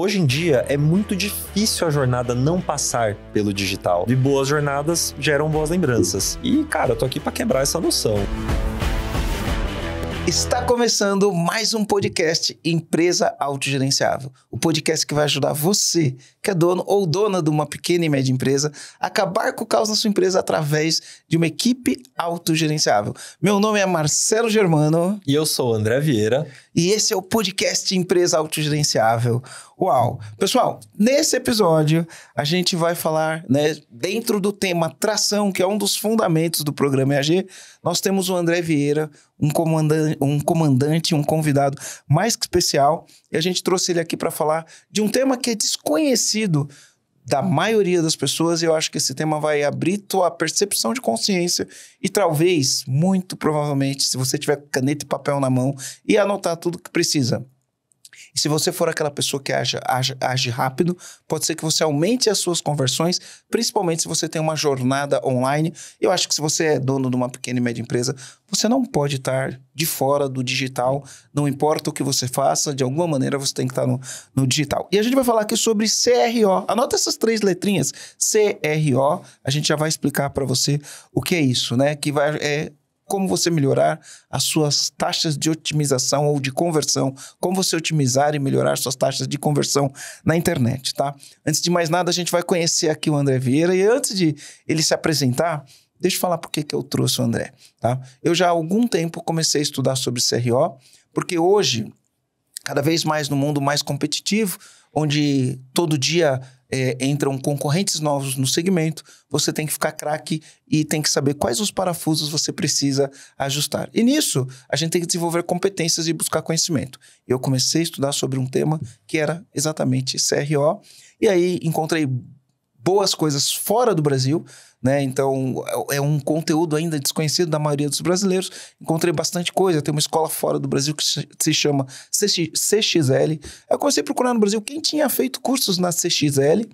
Hoje em dia é muito difícil a jornada não passar pelo digital. E boas jornadas geram boas lembranças. E, cara, eu tô aqui para quebrar essa noção. Está começando mais um podcast Empresa Autogerenciável. O podcast que vai ajudar você, que é dono ou dona de uma pequena e média empresa, a acabar com o caos na sua empresa através de uma equipe autogerenciável. Meu nome é Marcelo Germano. E eu sou André Vieira. E esse é o podcast Empresa Autogerenciável. Uau! Pessoal, nesse episódio a gente vai falar, né, dentro do tema tração, que é um dos fundamentos do programa EAG, nós temos o André Vieira, um comandante, um, comandante, um convidado mais que especial, e a gente trouxe ele aqui para falar de um tema que é desconhecido da maioria das pessoas, e eu acho que esse tema vai abrir tua percepção de consciência e talvez, muito provavelmente, se você tiver caneta e papel na mão e anotar tudo que precisa, se você for aquela pessoa que age, age, age rápido, pode ser que você aumente as suas conversões, principalmente se você tem uma jornada online. Eu acho que se você é dono de uma pequena e média empresa, você não pode estar de fora do digital. Não importa o que você faça, de alguma maneira você tem que estar no, no digital. E a gente vai falar aqui sobre CRO. Anota essas três letrinhas: CRO. A gente já vai explicar para você o que é isso, né? Que vai, é como você melhorar as suas taxas de otimização ou de conversão, como você otimizar e melhorar suas taxas de conversão na internet, tá? Antes de mais nada, a gente vai conhecer aqui o André Vieira e antes de ele se apresentar, deixa eu falar por que, que eu trouxe o André, tá? Eu já há algum tempo comecei a estudar sobre CRO, porque hoje, cada vez mais no mundo mais competitivo, onde todo dia é, entram concorrentes novos no segmento, você tem que ficar craque e tem que saber quais os parafusos você precisa ajustar. E nisso, a gente tem que desenvolver competências e buscar conhecimento. Eu comecei a estudar sobre um tema que era exatamente CRO, e aí encontrei boas coisas fora do Brasil, né? Então, é, é um conteúdo ainda desconhecido da maioria dos brasileiros. Encontrei bastante coisa. Tem uma escola fora do Brasil que se chama CXL. Eu comecei a procurar no Brasil quem tinha feito cursos na CXL.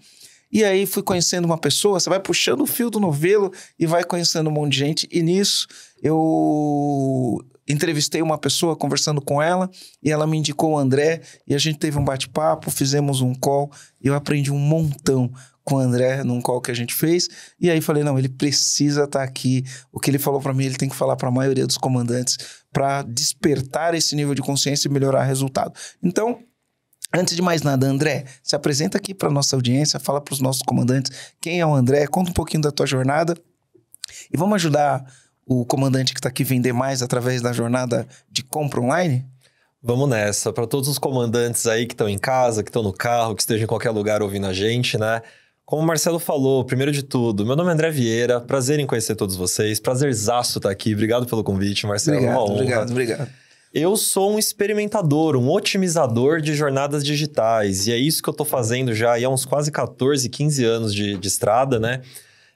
E aí fui conhecendo uma pessoa, você vai puxando o fio do novelo e vai conhecendo um monte de gente. E nisso eu entrevistei uma pessoa conversando com ela e ela me indicou o André e a gente teve um bate-papo, fizemos um call e eu aprendi um montão com o André num call que a gente fez. E aí falei: não, ele precisa estar tá aqui. O que ele falou para mim, ele tem que falar para a maioria dos comandantes para despertar esse nível de consciência e melhorar o resultado. Então, Antes de mais nada, André, se apresenta aqui para nossa audiência, fala para os nossos comandantes quem é o André, conta um pouquinho da tua jornada e vamos ajudar o comandante que está aqui vender mais através da jornada de compra online? Vamos nessa. Para todos os comandantes aí que estão em casa, que estão no carro, que estejam em qualquer lugar ouvindo a gente, né? Como o Marcelo falou, primeiro de tudo, meu nome é André Vieira, prazer em conhecer todos vocês, prazerzaço estar aqui, obrigado pelo convite, Marcelo, é obrigado, uma honra. Obrigado, obrigado. Eu sou um experimentador, um otimizador de jornadas digitais, e é isso que eu estou fazendo já há uns quase 14, 15 anos de, de estrada, né?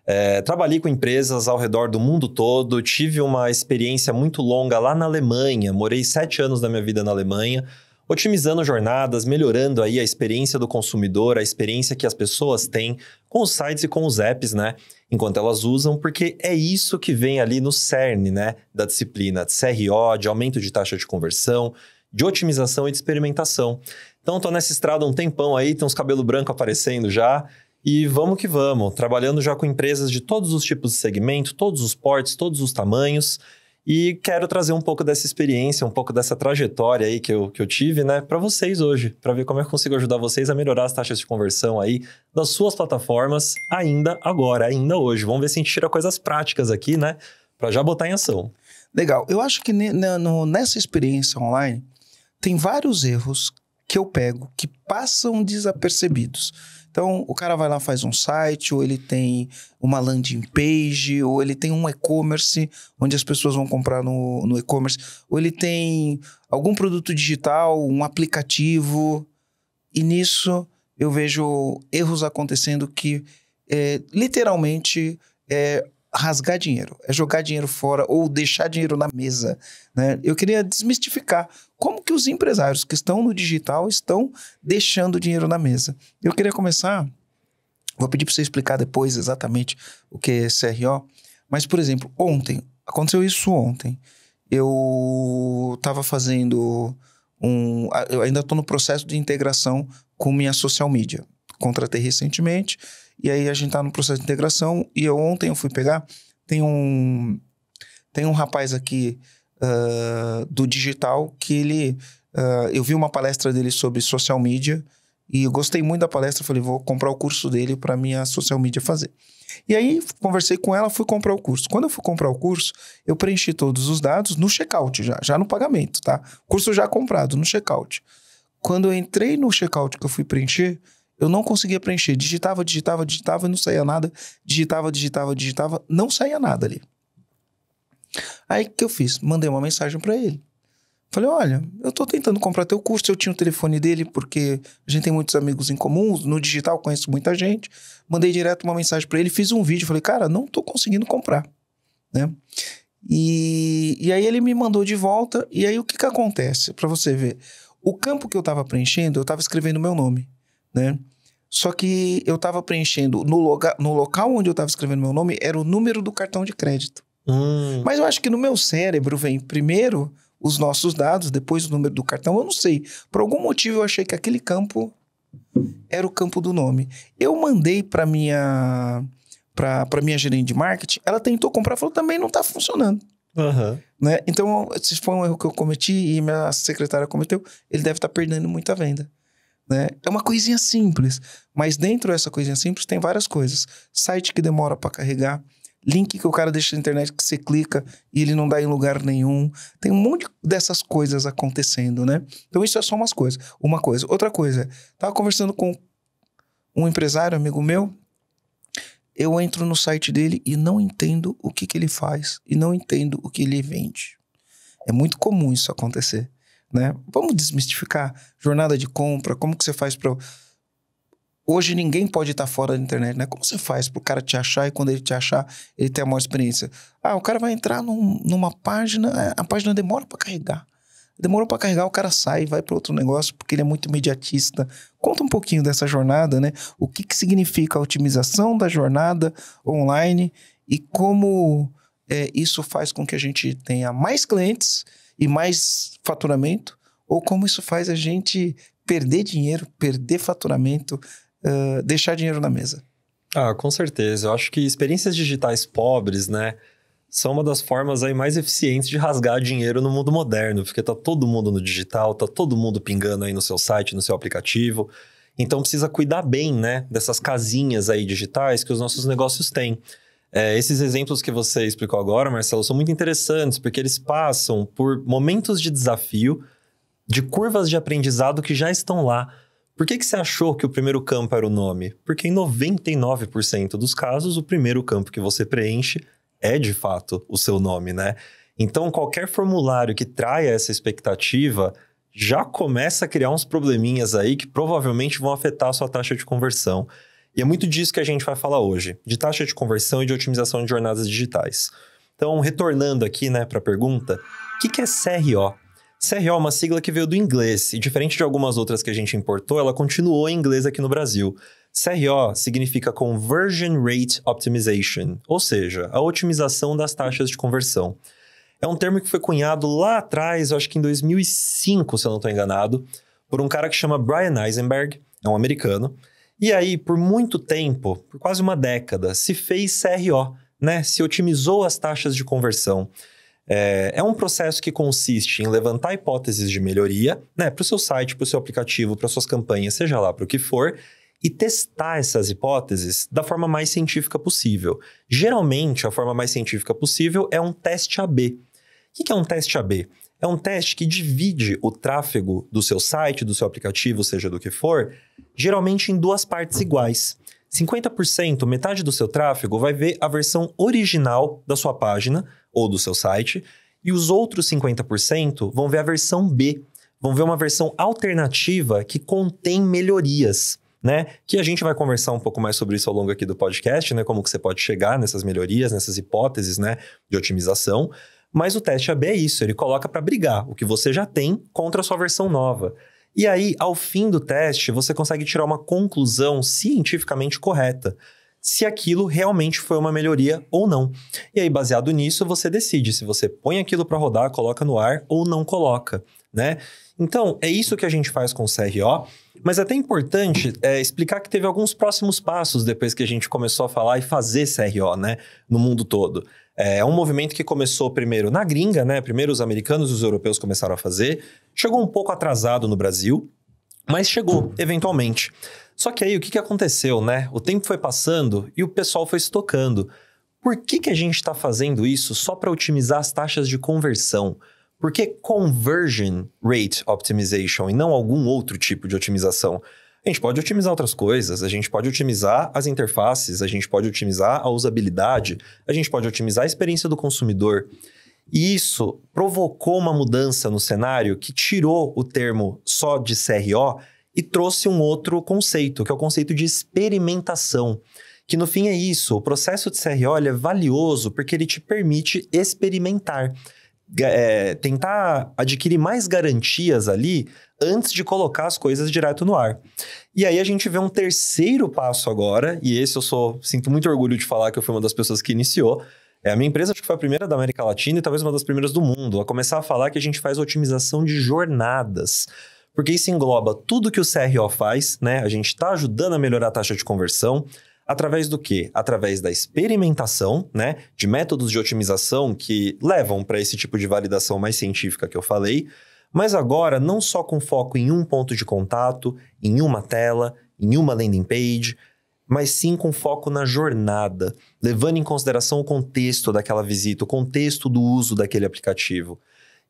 É, trabalhei com empresas ao redor do mundo todo, tive uma experiência muito longa lá na Alemanha, morei sete anos da minha vida na Alemanha, otimizando jornadas, melhorando aí a experiência do consumidor, a experiência que as pessoas têm com os sites e com os apps, né? Enquanto elas usam, porque é isso que vem ali no cerne, né, da disciplina de CRO, de aumento de taxa de conversão, de otimização e de experimentação. Então, tô nessa estrada há um tempão aí, tem uns cabelo branco aparecendo já. E vamos que vamos, trabalhando já com empresas de todos os tipos de segmento, todos os portes, todos os tamanhos. E quero trazer um pouco dessa experiência, um pouco dessa trajetória aí que eu, que eu tive, né, para vocês hoje, para ver como eu consigo ajudar vocês a melhorar as taxas de conversão aí das suas plataformas ainda agora, ainda hoje. Vamos ver se a gente tira coisas práticas aqui, né, para já botar em ação. Legal. Eu acho que nessa experiência online tem vários erros que eu pego que passam desapercebidos então, o cara vai lá, faz um site, ou ele tem uma landing page, ou ele tem um e-commerce, onde as pessoas vão comprar no, no e-commerce, ou ele tem algum produto digital, um aplicativo. E nisso eu vejo erros acontecendo que é, literalmente é rasgar dinheiro, é jogar dinheiro fora ou deixar dinheiro na mesa. Né? Eu queria desmistificar como que os empresários que estão no digital estão deixando dinheiro na mesa. Eu queria começar, vou pedir para você explicar depois exatamente o que é CRO, mas, por exemplo, ontem, aconteceu isso ontem, eu estava fazendo um... Eu ainda estou no processo de integração com minha social media. Contratei recentemente, e aí a gente está no processo de integração, e eu, ontem eu fui pegar, tem um... Tem um rapaz aqui uh, do digital que ele. Uh, eu vi uma palestra dele sobre social media e eu gostei muito da palestra. Falei, vou comprar o curso dele para minha social media fazer. E aí, conversei com ela, fui comprar o curso. Quando eu fui comprar o curso, eu preenchi todos os dados no checkout já, já no pagamento, tá? Curso já comprado, no checkout. Quando eu entrei no checkout que eu fui preencher, eu não conseguia preencher. Digitava, digitava, digitava, não saía nada. Digitava, digitava, digitava, não saía nada ali. Aí o que eu fiz? Mandei uma mensagem para ele. Falei, olha, eu tô tentando comprar teu curso, eu tinha o telefone dele porque a gente tem muitos amigos em comum, no digital conheço muita gente. Mandei direto uma mensagem para ele, fiz um vídeo, falei, cara, não tô conseguindo comprar, né? E, e aí ele me mandou de volta, e aí o que que acontece? para você ver, o campo que eu tava preenchendo, eu tava escrevendo meu nome, né? Só que eu tava preenchendo, no, loga, no local onde eu tava escrevendo meu nome, era o número do cartão de crédito. Hum. Mas eu acho que no meu cérebro vem primeiro os nossos dados, depois o número do cartão, eu não sei. Por algum motivo eu achei que aquele campo era o campo do nome. Eu mandei para minha para minha gerente de marketing, ela tentou comprar, falou também não está funcionando. Uhum. Né? Então, se foi um erro que eu cometi e minha secretária cometeu, ele deve estar tá perdendo muita venda. Né? É uma coisinha simples, mas dentro dessa coisinha simples tem várias coisas. Site que demora para carregar, link que o cara deixa na internet que você clica e ele não dá em lugar nenhum. Tem um monte dessas coisas acontecendo, né? Então isso é só umas coisas, uma coisa. Outra coisa, tava conversando com um empresário, amigo meu, eu entro no site dele e não entendo o que, que ele faz e não entendo o que ele vende. É muito comum isso acontecer, né? Vamos desmistificar jornada de compra, como que você faz para Hoje ninguém pode estar fora da internet, né? Como você faz para o cara te achar e quando ele te achar, ele tem a maior experiência? Ah, o cara vai entrar num, numa página, é, a página demora para carregar. Demorou para carregar, o cara sai, vai para outro negócio porque ele é muito imediatista. Conta um pouquinho dessa jornada, né? O que, que significa a otimização da jornada online e como é, isso faz com que a gente tenha mais clientes e mais faturamento, ou como isso faz a gente perder dinheiro, perder faturamento, eh, deixar dinheiro na mesa. Ah, com certeza. Eu acho que experiências digitais pobres, né? São uma das formas aí mais eficientes de rasgar dinheiro no mundo moderno, porque tá todo mundo no digital, tá todo mundo pingando aí no seu site, no seu aplicativo. Então precisa cuidar bem, né, dessas casinhas aí digitais que os nossos negócios têm. É, esses exemplos que você explicou agora, Marcelo, são muito interessantes, porque eles passam por momentos de desafio, de curvas de aprendizado que já estão lá. Por que, que você achou que o primeiro campo era o nome? Porque em 99% dos casos, o primeiro campo que você preenche é de fato o seu nome, né? Então, qualquer formulário que traia essa expectativa já começa a criar uns probleminhas aí que provavelmente vão afetar a sua taxa de conversão. E é muito disso que a gente vai falar hoje, de taxa de conversão e de otimização de jornadas digitais. Então, retornando aqui né, para a pergunta, o que, que é CRO? CRO é, é uma sigla que veio do inglês e, diferente de algumas outras que a gente importou, ela continuou em inglês aqui no Brasil. CRO significa Conversion Rate Optimization, ou seja, a otimização das taxas de conversão. É um termo que foi cunhado lá atrás, acho que em 2005, se eu não estou enganado, por um cara que chama Brian Eisenberg, é um americano. E aí, por muito tempo, por quase uma década, se fez CRO, né? Se otimizou as taxas de conversão. É, é um processo que consiste em levantar hipóteses de melhoria né, para o seu site, para o seu aplicativo, para suas campanhas, seja lá para o que for, e testar essas hipóteses da forma mais científica possível. Geralmente, a forma mais científica possível é um teste AB. O que é um teste AB? É um teste que divide o tráfego do seu site, do seu aplicativo, seja do que for, geralmente em duas partes iguais. 50%, metade do seu tráfego, vai ver a versão original da sua página, ou do seu site, e os outros 50% vão ver a versão B, vão ver uma versão alternativa que contém melhorias. Né? Que a gente vai conversar um pouco mais sobre isso ao longo aqui do podcast, né? Como que você pode chegar nessas melhorias, nessas hipóteses, né? De otimização. Mas o teste AB é isso, ele coloca para brigar o que você já tem contra a sua versão nova. E aí, ao fim do teste, você consegue tirar uma conclusão cientificamente correta se aquilo realmente foi uma melhoria ou não. E aí, baseado nisso, você decide se você põe aquilo para rodar, coloca no ar ou não coloca, né? Então, é isso que a gente faz com o CRO, mas é até importante é, explicar que teve alguns próximos passos depois que a gente começou a falar e fazer CRO, né, no mundo todo. É, é um movimento que começou primeiro na gringa, né? Primeiro os americanos e os europeus começaram a fazer. Chegou um pouco atrasado no Brasil, mas chegou, eventualmente. Só que aí o que, que aconteceu, né? O tempo foi passando e o pessoal foi se tocando. Por que, que a gente está fazendo isso só para otimizar as taxas de conversão? Porque conversion rate optimization e não algum outro tipo de otimização. A gente pode otimizar outras coisas, a gente pode otimizar as interfaces, a gente pode otimizar a usabilidade, a gente pode otimizar a experiência do consumidor. E isso provocou uma mudança no cenário que tirou o termo só de CRO e trouxe um outro conceito, que é o conceito de experimentação. Que no fim é isso, o processo de CRO é valioso porque ele te permite experimentar. É, tentar adquirir mais garantias ali antes de colocar as coisas direto no ar. E aí a gente vê um terceiro passo agora, e esse eu sou, sinto muito orgulho de falar que eu fui uma das pessoas que iniciou. É, a minha empresa acho que foi a primeira da América Latina e talvez uma das primeiras do mundo a começar a falar que a gente faz otimização de jornadas porque isso engloba tudo que o CRO faz, né? A gente está ajudando a melhorar a taxa de conversão, Através do quê? Através da experimentação, né? De métodos de otimização que levam para esse tipo de validação mais científica que eu falei, mas agora não só com foco em um ponto de contato, em uma tela, em uma landing page, mas sim com foco na jornada, levando em consideração o contexto daquela visita, o contexto do uso daquele aplicativo.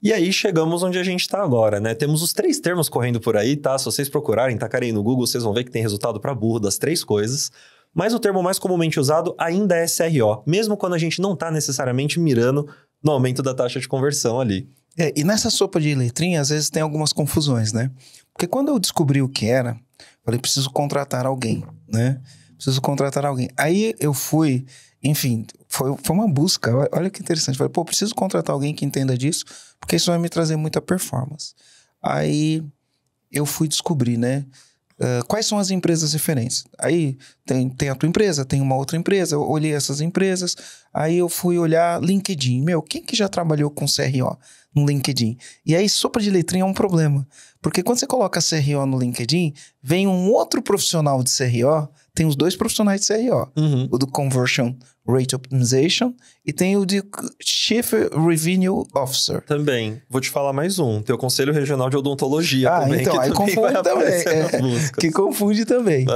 E aí chegamos onde a gente está agora, né? Temos os três termos correndo por aí, tá? Se vocês procurarem, tacarem no Google, vocês vão ver que tem resultado para burro das três coisas. Mas o termo mais comumente usado ainda é SRO, mesmo quando a gente não está necessariamente mirando no aumento da taxa de conversão ali. É, e nessa sopa de letrinha, às vezes tem algumas confusões, né? Porque quando eu descobri o que era, falei, preciso contratar alguém, né? Preciso contratar alguém. Aí eu fui, enfim, foi, foi uma busca. Olha que interessante. falei, pô, preciso contratar alguém que entenda disso, porque isso vai me trazer muita performance. Aí eu fui descobrir, né? Uh, quais são as empresas referentes? Aí tem, tem a tua empresa, tem uma outra empresa, eu olhei essas empresas, aí eu fui olhar LinkedIn. Meu, quem que já trabalhou com CRO no LinkedIn? E aí, sopa de letrinha é um problema. Porque quando você coloca CRO no LinkedIn, vem um outro profissional de CRO, tem os dois profissionais de CRO, uhum. o do Conversion Rate Optimization, e tem o de Chief Revenue Officer. Também. Vou te falar mais um. Tem o Conselho Regional de Odontologia ah, também. Então, que aí também confunde também. É, que confunde também.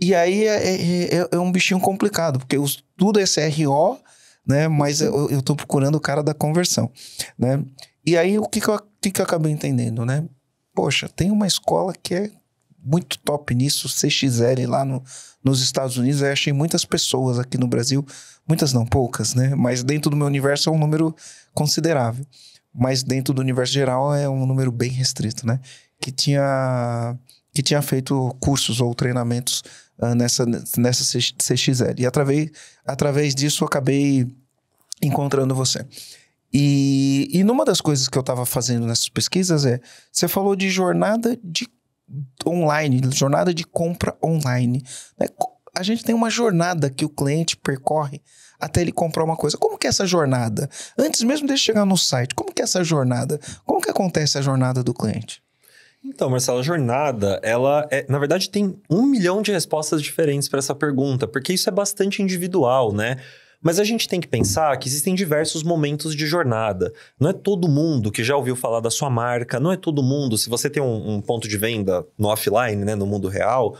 e aí é, é, é, é, um bichinho complicado, porque os, tudo é CRO, né? Mas eu, eu tô procurando o cara da conversão, né? E aí o que que eu, que que eu acabei entendendo, né? Poxa, tem uma escola que é muito top nisso, CXL lá no, nos Estados Unidos, eu achei muitas pessoas aqui no Brasil, muitas não, poucas, né? Mas dentro do meu universo é um número considerável. Mas dentro do universo geral é um número bem restrito, né? Que tinha, que tinha feito cursos ou treinamentos uh, nessa, nessa CXL. E através, através disso eu acabei encontrando você. E, e numa das coisas que eu estava fazendo nessas pesquisas é: você falou de jornada de online, jornada de compra online. Né? A gente tem uma jornada que o cliente percorre até ele comprar uma coisa. Como que é essa jornada? Antes mesmo de chegar no site, como que é essa jornada? Como que acontece a jornada do cliente? Então, Marcelo, a jornada, ela é, na verdade tem um milhão de respostas diferentes para essa pergunta, porque isso é bastante individual, né? Mas a gente tem que pensar que existem diversos momentos de jornada. Não é todo mundo que já ouviu falar da sua marca, não é todo mundo, se você tem um, um ponto de venda no offline, né, no mundo real,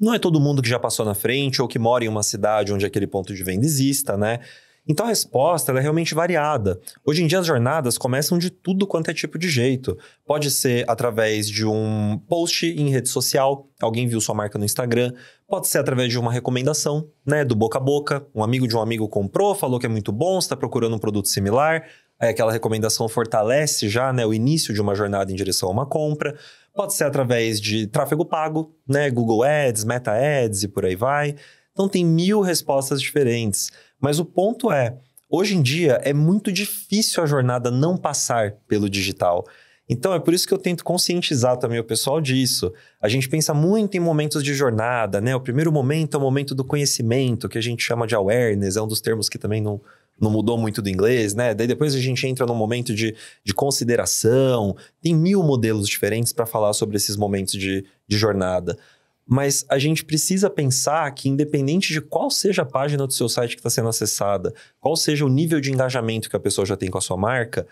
não é todo mundo que já passou na frente ou que mora em uma cidade onde aquele ponto de venda exista, né? Então a resposta é realmente variada. Hoje em dia as jornadas começam de tudo quanto é tipo de jeito. Pode ser através de um post em rede social, alguém viu sua marca no Instagram, Pode ser através de uma recomendação, né? Do boca a boca. Um amigo de um amigo comprou, falou que é muito bom, está procurando um produto similar. Aí aquela recomendação fortalece já né, o início de uma jornada em direção a uma compra. Pode ser através de tráfego pago, né? Google Ads, Meta Ads e por aí vai. Então tem mil respostas diferentes. Mas o ponto é, hoje em dia é muito difícil a jornada não passar pelo digital. Então é por isso que eu tento conscientizar também o pessoal disso. A gente pensa muito em momentos de jornada, né? O primeiro momento é o momento do conhecimento, que a gente chama de awareness, é um dos termos que também não, não mudou muito do inglês, né? Daí depois a gente entra no momento de, de consideração. Tem mil modelos diferentes para falar sobre esses momentos de, de jornada. Mas a gente precisa pensar que, independente de qual seja a página do seu site que está sendo acessada, qual seja o nível de engajamento que a pessoa já tem com a sua marca,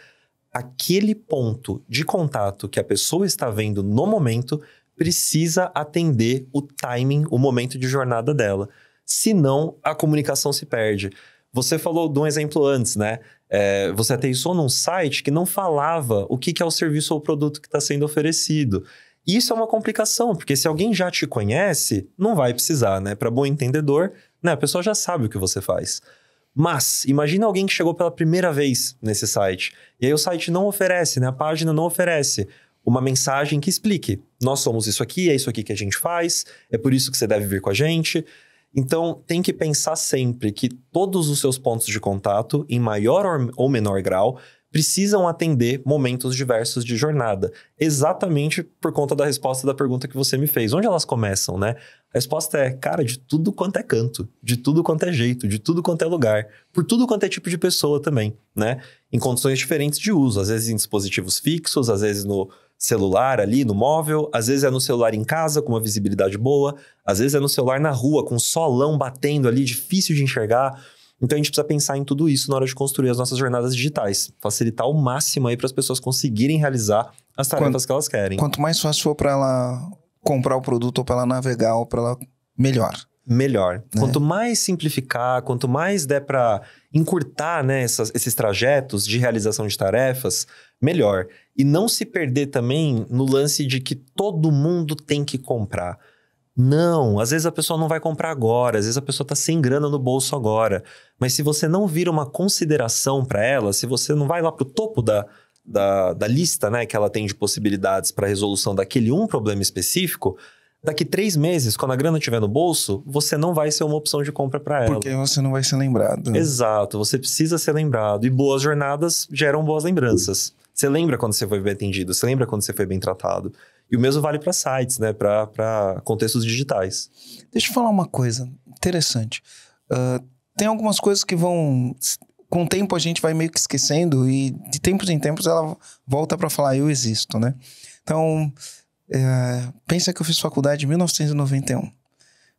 aquele ponto de contato que a pessoa está vendo no momento precisa atender o timing, o momento de jornada dela. Senão, a comunicação se perde. Você falou de um exemplo antes, né? É, você aterrissou num site que não falava o que, que é o serviço ou o produto que está sendo oferecido. Isso é uma complicação, porque se alguém já te conhece, não vai precisar, né? Para bom entendedor, né? a pessoa já sabe o que você faz. Mas, imagina alguém que chegou pela primeira vez nesse site. E aí o site não oferece, né? A página não oferece uma mensagem que explique. Nós somos isso aqui, é isso aqui que a gente faz, é por isso que você deve vir com a gente. Então, tem que pensar sempre que todos os seus pontos de contato, em maior ou menor grau, precisam atender momentos diversos de jornada, exatamente por conta da resposta da pergunta que você me fez. Onde elas começam, né? A resposta é, cara, de tudo quanto é canto, de tudo quanto é jeito, de tudo quanto é lugar, por tudo quanto é tipo de pessoa também, né? Em condições diferentes de uso, às vezes em dispositivos fixos, às vezes no celular ali, no móvel, às vezes é no celular em casa com uma visibilidade boa, às vezes é no celular na rua com um solão batendo ali, difícil de enxergar. Então a gente precisa pensar em tudo isso na hora de construir as nossas jornadas digitais, facilitar o máximo aí para as pessoas conseguirem realizar as tarefas quanto, que elas querem. Quanto mais fácil for para ela comprar o produto ou para ela navegar ou para ela melhor. Melhor. Né? Quanto mais simplificar, quanto mais der para encurtar né, essas, esses trajetos de realização de tarefas, melhor. E não se perder também no lance de que todo mundo tem que comprar. Não, às vezes a pessoa não vai comprar agora, às vezes a pessoa está sem grana no bolso agora. Mas se você não vira uma consideração para ela, se você não vai lá para o topo da, da, da lista né, que ela tem de possibilidades para resolução daquele um problema específico, daqui três meses, quando a grana estiver no bolso, você não vai ser uma opção de compra para ela. Porque você não vai ser lembrado. Né? Exato, você precisa ser lembrado. E boas jornadas geram boas lembranças. Você lembra quando você foi bem atendido, você lembra quando você foi bem tratado. E o mesmo vale para sites, né? para contextos digitais. Deixa eu falar uma coisa interessante. Uh, tem algumas coisas que vão com o tempo a gente vai meio que esquecendo e de tempos em tempos ela volta para falar eu existo, né? Então, é, pensa que eu fiz faculdade em 1991.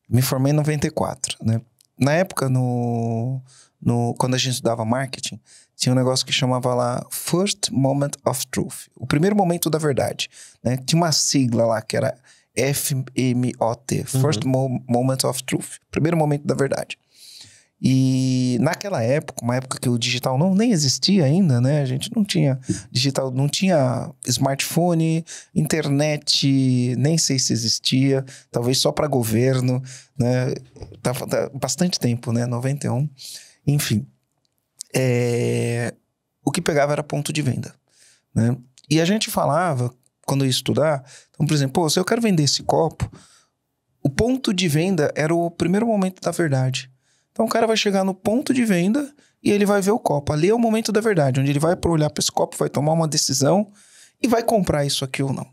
Me formei em 94, né? Na época, no, no, quando a gente estudava marketing, tinha um negócio que chamava lá First Moment of Truth. O primeiro momento da verdade, né? Tinha uma sigla lá que era FMOT, First uhum. first Moment of Truth. Primeiro momento da verdade. E naquela época, uma época que o digital não nem existia ainda, né? A gente não tinha digital, não tinha smartphone, internet, nem sei se existia, talvez só para governo, né? Tava, tá, tá, bastante tempo, né? 91. Enfim. É, o que pegava era ponto de venda, né? E a gente falava quando ia estudar, então, por exemplo, se eu quero vender esse copo, o ponto de venda era o primeiro momento da verdade. Então o cara vai chegar no ponto de venda e ele vai ver o copo. Ali é o momento da verdade, onde ele vai olhar para esse copo, vai tomar uma decisão e vai comprar isso aqui ou não,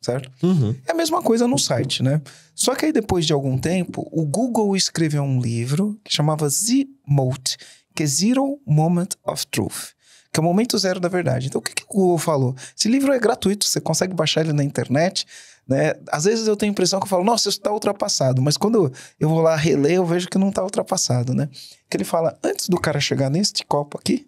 certo? Uhum. É a mesma coisa no site, né? Só que aí depois de algum tempo, o Google escreveu um livro que chamava The mote que é Zero Moment of Truth, que é o momento zero da verdade. Então o que, que o Google falou? Esse livro é gratuito, você consegue baixar ele na internet, né? Às vezes eu tenho a impressão que eu falo, nossa, isso está ultrapassado. Mas quando eu vou lá reler, eu vejo que não está ultrapassado, né? Que ele fala, antes do cara chegar neste copo aqui,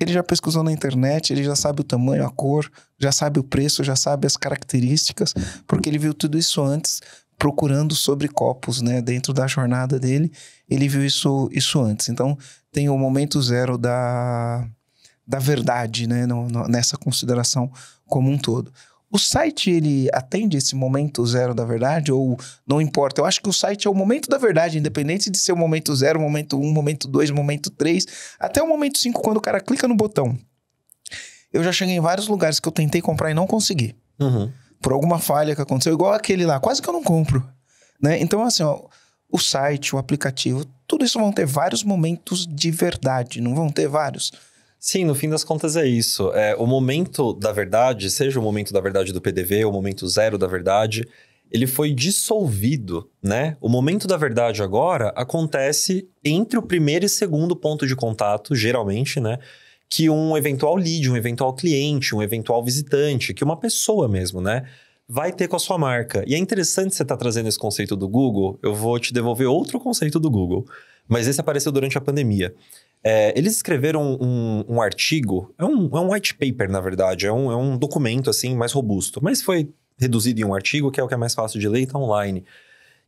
ele já pesquisou na internet, ele já sabe o tamanho, a cor, já sabe o preço, já sabe as características, porque ele viu tudo isso antes, procurando sobre copos, né? Dentro da jornada dele, ele viu isso, isso antes. Então, tem o momento zero da, da verdade, né? No, no, nessa consideração como um todo. O site, ele atende esse momento zero da verdade ou não importa? Eu acho que o site é o momento da verdade, independente de ser o momento zero, momento um, momento dois, momento três, até o momento cinco, quando o cara clica no botão. Eu já cheguei em vários lugares que eu tentei comprar e não consegui. Uhum. Por alguma falha que aconteceu, igual aquele lá, quase que eu não compro. Né? Então, assim, ó, o site, o aplicativo, tudo isso vão ter vários momentos de verdade, não vão ter vários. Sim, no fim das contas é isso. É, o momento da verdade, seja o momento da verdade do PDV, o momento zero da verdade, ele foi dissolvido, né? O momento da verdade agora acontece entre o primeiro e segundo ponto de contato, geralmente, né? Que um eventual lead, um eventual cliente, um eventual visitante, que uma pessoa mesmo, né? Vai ter com a sua marca. E é interessante você estar tá trazendo esse conceito do Google. Eu vou te devolver outro conceito do Google, mas esse apareceu durante a pandemia é, eles escreveram um, um artigo, é um, é um, white paper, na verdade, é um, é um documento assim mais robusto, mas foi reduzido em um artigo, que é o que é mais fácil de ler e tá online,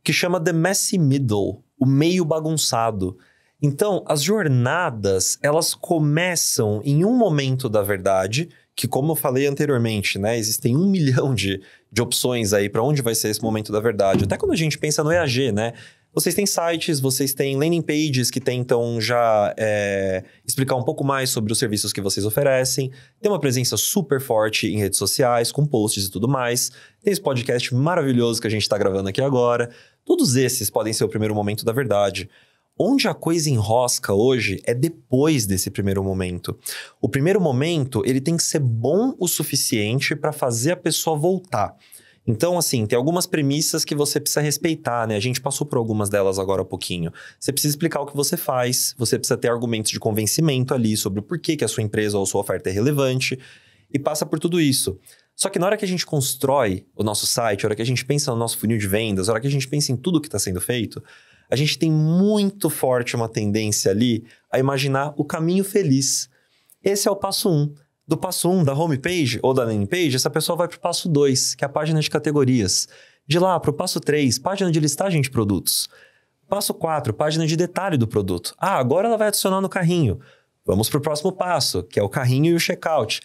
que chama The Messy Middle, o meio bagunçado. Então, as jornadas, elas começam em um momento da verdade, que como eu falei anteriormente, né, existem um milhão de, de opções aí para onde vai ser esse momento da verdade. Até quando a gente pensa no EAG, né, vocês têm sites, vocês têm landing pages que tentam já é, explicar um pouco mais sobre os serviços que vocês oferecem. Tem uma presença super forte em redes sociais, com posts e tudo mais. Tem esse podcast maravilhoso que a gente está gravando aqui agora. Todos esses podem ser o primeiro momento da verdade. Onde a coisa enrosca hoje é depois desse primeiro momento. O primeiro momento ele tem que ser bom o suficiente para fazer a pessoa voltar. Então, assim, tem algumas premissas que você precisa respeitar, né? A gente passou por algumas delas agora há pouquinho. Você precisa explicar o que você faz, você precisa ter argumentos de convencimento ali sobre por que, que a sua empresa ou sua oferta é relevante e passa por tudo isso. Só que na hora que a gente constrói o nosso site, na hora que a gente pensa no nosso funil de vendas, na hora que a gente pensa em tudo que está sendo feito, a gente tem muito forte uma tendência ali a imaginar o caminho feliz. Esse é o passo um. Do passo 1 um, da home page ou da landing page, essa pessoa vai para o passo 2, que é a página de categorias. De lá para o passo 3, página de listagem de produtos. Passo 4, página de detalhe do produto. Ah, agora ela vai adicionar no carrinho. Vamos para o próximo passo, que é o carrinho e o checkout.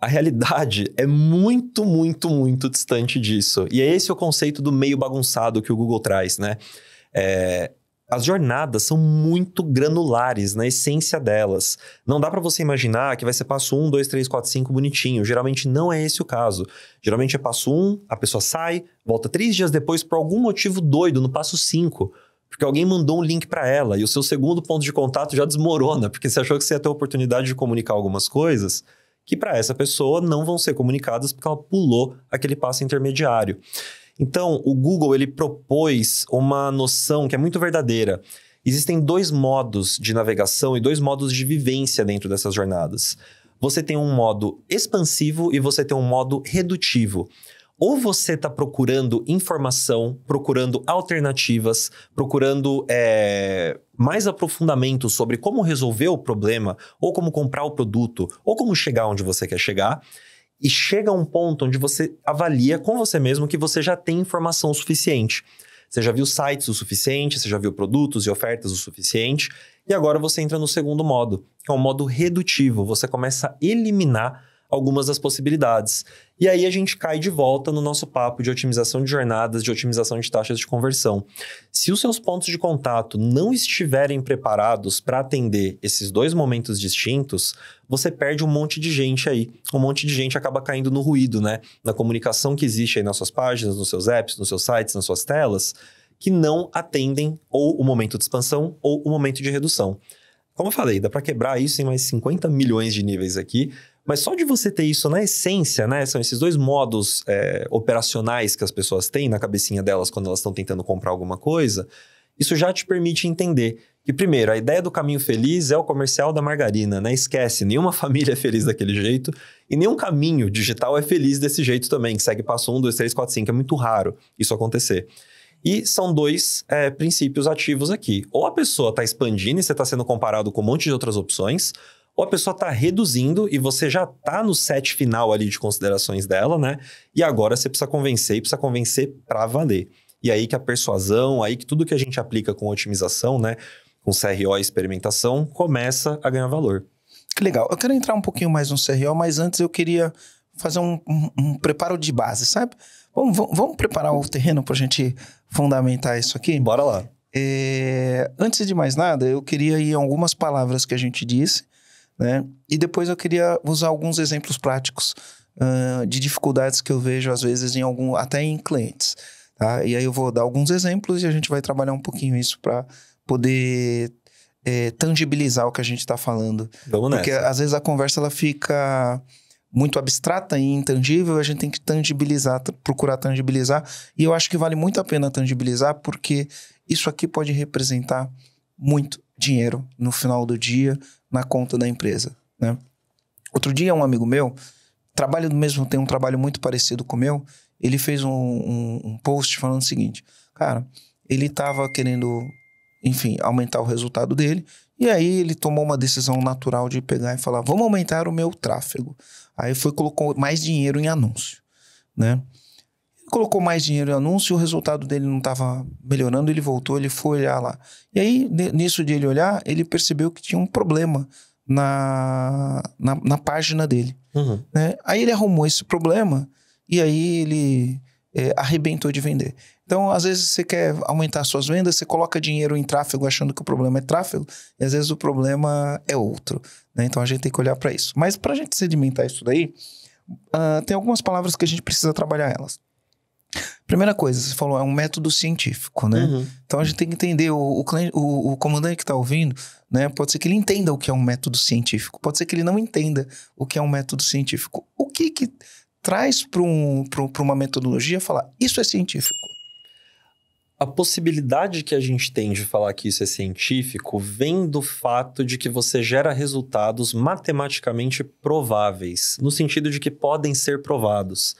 A realidade é muito, muito, muito distante disso. E é esse o conceito do meio bagunçado que o Google traz, né? É, as jornadas são muito granulares na essência delas. Não dá para você imaginar que vai ser passo 1, 2, 3, 4, 5 bonitinho. Geralmente não é esse o caso. Geralmente é passo 1, a pessoa sai, volta três dias depois por algum motivo doido no passo 5. Porque alguém mandou um link para ela e o seu segundo ponto de contato já desmorona, porque você achou que você ia ter a oportunidade de comunicar algumas coisas que para essa pessoa não vão ser comunicadas porque ela pulou aquele passo intermediário. Então, o Google ele propôs uma noção que é muito verdadeira. Existem dois modos de navegação e dois modos de vivência dentro dessas jornadas. Você tem um modo expansivo e você tem um modo redutivo ou você está procurando informação, procurando alternativas, procurando é, mais aprofundamento sobre como resolver o problema, ou como comprar o produto, ou como chegar onde você quer chegar. E chega a um ponto onde você avalia com você mesmo que você já tem informação suficiente. Você já viu sites o suficiente, você já viu produtos e ofertas o suficiente, e agora você entra no segundo modo, que é o um modo redutivo. Você começa a eliminar algumas das possibilidades. E aí a gente cai de volta no nosso papo de otimização de jornadas, de otimização de taxas de conversão. Se os seus pontos de contato não estiverem preparados para atender esses dois momentos distintos, você perde um monte de gente aí. Um monte de gente acaba caindo no ruído, né? Na comunicação que existe aí nas suas páginas, nos seus apps, nos seus sites, nas suas telas, que não atendem ou o momento de expansão ou o momento de redução. Como eu falei, dá para quebrar isso em mais 50 milhões de níveis aqui, mas só de você ter isso na essência, né? São esses dois modos é, operacionais que as pessoas têm na cabecinha delas quando elas estão tentando comprar alguma coisa. Isso já te permite entender que, primeiro, a ideia do caminho feliz é o comercial da margarina, né? Esquece, nenhuma família é feliz daquele jeito e nenhum caminho digital é feliz desse jeito também, que segue passo 1, 2, 3, 4, 5. É muito raro isso acontecer. E são dois é, princípios ativos aqui. Ou a pessoa está expandindo e você está sendo comparado com um monte de outras opções, ou a pessoa está reduzindo e você já está no set final ali de considerações dela, né? E agora você precisa convencer e precisa convencer para valer. E aí que a persuasão, aí que tudo que a gente aplica com otimização, né? Com CRO e experimentação, começa a ganhar valor. Que legal. Eu quero entrar um pouquinho mais no CRO, mas antes eu queria fazer um, um, um preparo de base, sabe? Vamos, vamos, vamos preparar o terreno para a gente fundamentar isso aqui? Bora lá. É, antes de mais nada, eu queria ir algumas palavras que a gente disse né? E depois eu queria usar alguns exemplos práticos uh, de dificuldades que eu vejo às vezes em algum, até em clientes. Tá? E aí eu vou dar alguns exemplos e a gente vai trabalhar um pouquinho isso para poder é, tangibilizar o que a gente está falando. Vamos Porque nessa. às vezes a conversa ela fica muito abstrata e intangível, a gente tem que tangibilizar, procurar tangibilizar. E eu acho que vale muito a pena tangibilizar, porque isso aqui pode representar muito dinheiro no final do dia na conta da empresa, né? Outro dia um amigo meu, trabalho do mesmo, tem um trabalho muito parecido com o meu, ele fez um, um, um post falando o seguinte, cara, ele estava querendo, enfim, aumentar o resultado dele e aí ele tomou uma decisão natural de pegar e falar, vamos aumentar o meu tráfego. Aí foi colocou mais dinheiro em anúncio, né? colocou mais dinheiro em anúncio, o resultado dele não estava melhorando, ele voltou, ele foi olhar lá. E aí, nisso de ele olhar, ele percebeu que tinha um problema na, na, na página dele. Uhum. Né? Aí ele arrumou esse problema e aí ele é, arrebentou de vender. Então, às vezes, você quer aumentar suas vendas, você coloca dinheiro em tráfego achando que o problema é tráfego, e às vezes o problema é outro. Né? Então, a gente tem que olhar para isso. Mas, para a gente sedimentar isso daí, uh, tem algumas palavras que a gente precisa trabalhar elas. Primeira coisa, você falou, é um método científico, né? Uhum. Então a gente tem que entender, o, o, o, o comandante que está ouvindo, né? Pode ser que ele entenda o que é um método científico, pode ser que ele não entenda o que é um método científico. O que que traz para um, uma metodologia falar, isso é científico? A possibilidade que a gente tem de falar que isso é científico vem do fato de que você gera resultados matematicamente prováveis, no sentido de que podem ser provados.